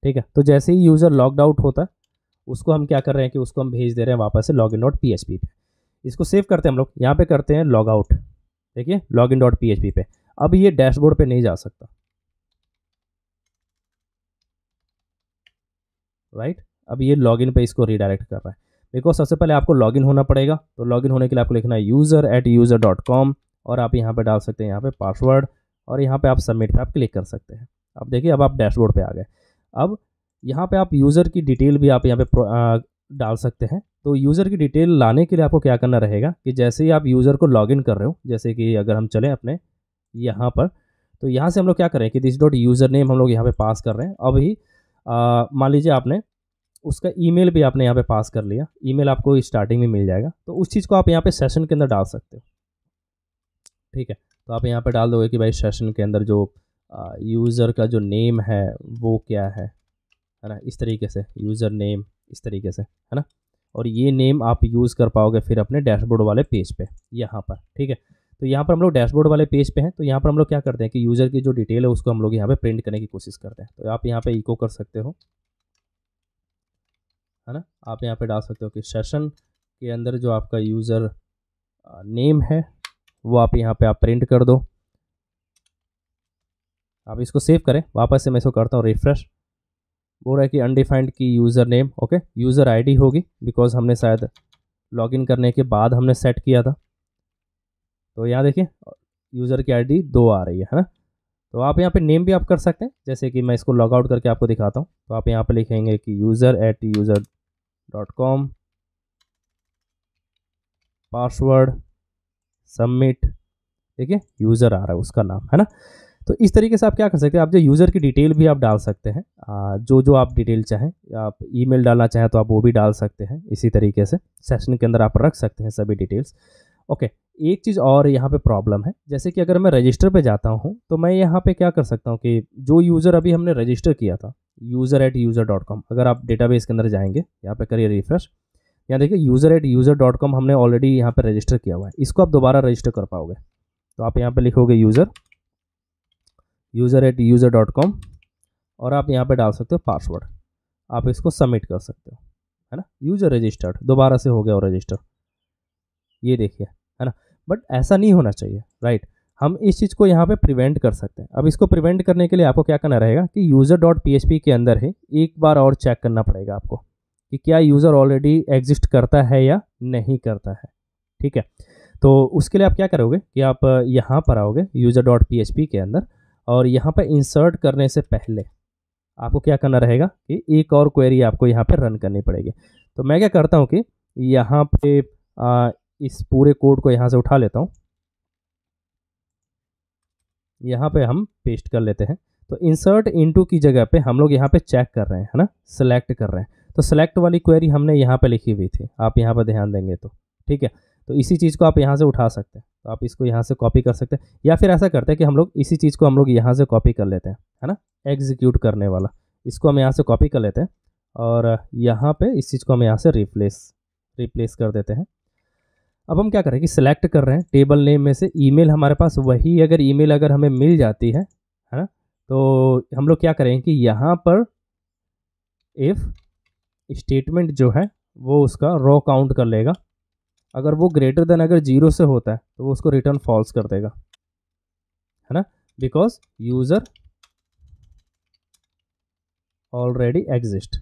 ठीक है तो जैसे ही यूज़र लॉगड आउट होता है उसको हम क्या कर रहे हैं कि उसको हम भेज दे रहे हैं वापस से लॉग इन डॉट पी एच पी पे इसको सेव करते हैं हम लोग यहाँ पे करते हैं लॉग आउट देखिए log in dot P H P पे अब ये डैशबोर्ड पे नहीं जा सकता राइट right? अब ये लॉग इन पे इसको रिडायरेक्ट कर रहा है बिकॉज सबसे पहले आपको लॉग इन होना पड़ेगा तो लॉग इन होने के लिए आपको लिखना है user at user dot com और आप यहाँ पे डाल सकते हैं यहाँ पे पासवर्ड और यहाँ पे आप सबमिट पे आप क्लिक कर सकते हैं अब देखिए अब आप डैशबोर्ड पे आ गए अब यहाँ पे आप यूज़र की डिटेल भी आप यहाँ पे डाल सकते हैं तो यूज़र की डिटेल लाने के लिए आपको क्या करना रहेगा कि जैसे ही आप यूज़र को लॉगिन कर रहे हो जैसे कि अगर हम चलें अपने यहाँ पर तो यहाँ से हम लोग क्या करें कि दिस डॉट यूज़र नेम हम लोग यहाँ पे पास कर रहे हैं अभी मान लीजिए आपने उसका ई भी आपने यहाँ पर पास कर लिया ई आपको स्टार्टिंग में मिल जाएगा तो उस चीज़ को आप यहाँ पर सेशन के अंदर डाल सकते हो ठीक है तो आप यहाँ पर डाल दोगे कि भाई सेशन के अंदर जो यूज़र का जो नेम है वो क्या है है ना इस तरीके से यूज़र नेम इस तरीके से है ना और ये नेम आप यूज़ कर पाओगे फिर अपने डैशबोर्ड वाले पेज पे यहाँ पर ठीक है तो यहाँ पर हम लोग डैशबोर्ड वाले पेज पे हैं तो यहाँ पर हम लोग क्या करते हैं कि यूज़र की जो डिटेल है उसको हम लोग यहाँ पे प्रिंट करने की कोशिश करते हैं तो आप यहाँ पे इको कर सकते हो है ना आप यहाँ पे डाल सकते हो कि सेशन के अंदर जो आपका यूज़र नेम है वो आप यहाँ पर आप प्रिंट कर दो आप इसको सेव करें वापस से मैं इसको करता हूँ रिफ्रेश बोल रहा है कि अनडिफाइंड की user name okay user ID होगी बिकॉज हमने शायद लॉगिन करने के बाद हमने सेट किया था तो यहाँ देखिए यूज़र की आईडी दो आ रही है है ना तो आप यहाँ पे नेम भी आप कर सकते हैं जैसे कि मैं इसको लॉग आउट करके आपको दिखाता हूँ तो आप यहाँ पे लिखेंगे कि user at user dot com password submit ठीक है यूज़र आ रहा है उसका नाम है ना तो इस तरीके से आप क्या कर सकते हैं आप जो यूज़र की डिटेल भी आप डाल सकते हैं जो जो आप डिटेल चाहें आप ईमेल डालना चाहें तो आप वो भी डाल सकते हैं इसी तरीके से सेशन के अंदर आप रख सकते हैं सभी डिटेल्स ओके एक चीज़ और यहाँ पे प्रॉब्लम है जैसे कि अगर मैं रजिस्टर पे जाता हूँ तो मैं यहाँ पे क्या कर सकता हूँ कि जो यूज़र अभी हमने रजिस्टर किया था user at user dot com अगर आप डेटाबेस के अंदर जाएंगे यहाँ पे करिए रिफ्रेश यहाँ देखिए user at user dot com हमने ऑलरेडी यहाँ पर रजिस्टर किया हुआ है इसको आप दोबारा रजिस्टर कर पाओगे तो आप यहाँ पर लिखोगे user user at user dot com और आप यहाँ पे डाल सकते हो पासवर्ड आप इसको सबमिट कर सकते हो है ना यूज़र रजिस्टर्ड दोबारा से हो गया और रजिस्टर ये देखिए है ना बट ऐसा नहीं होना चाहिए राइट हम इस चीज़ को यहाँ पे प्रिवेंट कर सकते हैं अब इसको प्रिवेंट करने के लिए आपको क्या करना रहेगा कि यूज़र डॉट पी के अंदर ही एक बार और चेक करना पड़ेगा आपको कि क्या यूज़र ऑलरेडी एग्जिस्ट करता है या नहीं करता है ठीक है तो उसके लिए आप क्या करोगे कि आप यहाँ पर आओगे यूज़र डॉट पी के अंदर और यहाँ पर इंसर्ट करने से पहले आपको क्या करना रहेगा कि एक और क्वेरी आपको यहाँ पर रन करनी पड़ेगी तो मैं क्या करता हूँ कि यहाँ पे आ, इस पूरे कोड को यहाँ से उठा लेता हूँ यहाँ पे हम पेस्ट कर लेते हैं तो इंसर्ट इनटू की जगह पे हम लोग यहाँ पे चेक कर रहे हैं है ना सिलेक्ट कर रहे हैं तो सेलेक्ट वाली क्वेरी हमने यहाँ पे लिखी हुई थी आप यहाँ पर ध्यान देंगे तो ठीक है तो इसी चीज़ को आप यहाँ से उठा सकते हैं तो आप इसको यहाँ से कॉपी कर सकते हैं या फिर ऐसा करते हैं कि हम लोग इसी चीज़ को हम लोग यहाँ से कॉपी कर लेते हैं है ना एग्जीक्यूट करने वाला इसको हम यहाँ से कॉपी कर लेते हैं और यहाँ पे इस चीज़ को हम यहाँ से रिप्लेस रिप्लेस कर देते हैं अब हम क्या करें कि सिलेक्ट कर रहे हैं टेबल नेम में से ई हमारे पास वही अगर ई अगर हमें मिल जाती है है ना तो हम लोग क्या करें कि यहाँ पर इफ़ स्टेटमेंट जो है वो उसका रॉ काउंट कर लेगा अगर वो ग्रेटर देन अगर जीरो से होता है तो वो उसको रिटर्न फॉल्स कर देगा है ना बिकॉज यूज़र ऑलरेडी एग्जिस्ट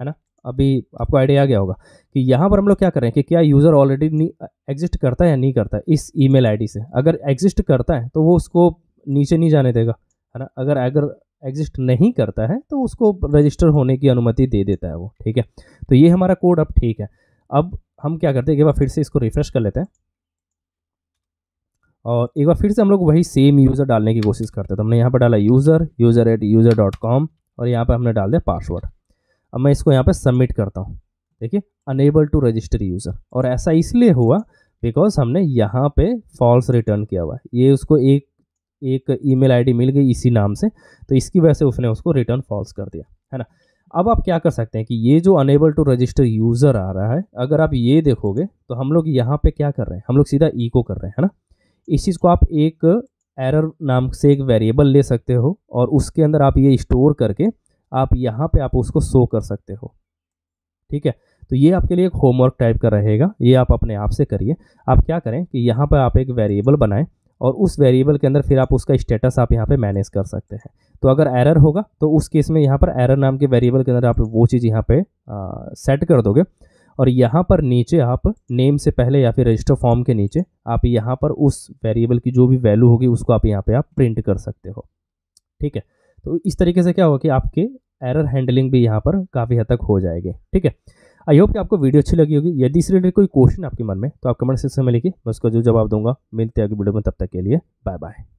है ना अभी आपको आइडिया आ गया होगा कि यहां पर हम लोग क्या करें कि क्या यूज़र ऑलरेडी एग्जिस्ट करता है या नहीं करता है इस ईमेल आईडी से अगर एग्जिस्ट करता है तो वो उसको नीचे नहीं जाने देगा है ना अगर अगर एग्जिस्ट नहीं करता है तो उसको रजिस्टर होने की अनुमति दे देता है वो ठीक है तो ये हमारा कोड अब ठीक है अब हम क्या करते हैं एक बार फिर से इसको रिफ्रेश कर लेते हैं और एक बार फिर से हम लोग वही सेम यूज़र डालने की कोशिश करते हैं तो हमने यहाँ पर डाला user user at user dot com और यहाँ पर हमने डाल दिया पासवर्ड अब मैं इसको यहाँ पर सबमिट करता हूँ देखिए अनेबल टू रजिस्टर यूज़र और ऐसा इसलिए हुआ बिकॉज हमने यहाँ पे फॉल्स रिटर्न किया हुआ है ये उसको एक एक ईमेल आईडी मिल गई इसी नाम से तो इसकी वजह से उसने उसको रिटर्न फॉल्स कर दिया है ना अब आप क्या कर सकते हैं कि ये जो अनेबल टू रजिस्टर यूज़र आ रहा है अगर आप ये देखोगे तो हम लोग यहाँ पे क्या कर रहे हैं हम लोग सीधा ईको कर रहे हैं है ना इस चीज़ को आप एक एरर नाम से एक वेरिएबल ले सकते हो और उसके अंदर आप ये स्टोर करके आप यहाँ पे आप उसको शो कर सकते हो ठीक है तो ये आपके लिए एक होमवर्क टाइप का रहेगा ये आप अपने आप से करिए आप क्या करें कि यहाँ पर आप एक वेरिएबल बनाएं और उस वेरिएबल के अंदर फिर आप उसका स्टेटस आप यहाँ पर मैनेज कर सकते हैं तो अगर एरर होगा तो उस केस में यहाँ पर एरर नाम के वेरिएबल के अंदर आप वो चीज़ यहाँ पर सेट कर दोगे और यहाँ पर नीचे आप नेम से पहले या फिर रजिस्टर फॉर्म के नीचे आप यहाँ पर उस वेरिएबल की जो भी वैल्यू होगी उसको आप यहाँ पे आप प्रिंट कर सकते हो ठीक है तो इस तरीके से क्या होगा कि आपके एरर हैंडलिंग भी यहाँ पर काफ़ी हद तक हो जाएगी ठीक है आई होप कि आपको वीडियो अच्छी लगी होगी यदि इस रिलेटेड कोई क्वेश्चन आपके मन में तो आप कमेंट सेक्शन में लिखिए मैं उसका जो जवाब दूंगा मिलते हैं अगले वीडियो में तब तक के लिए बाय बाय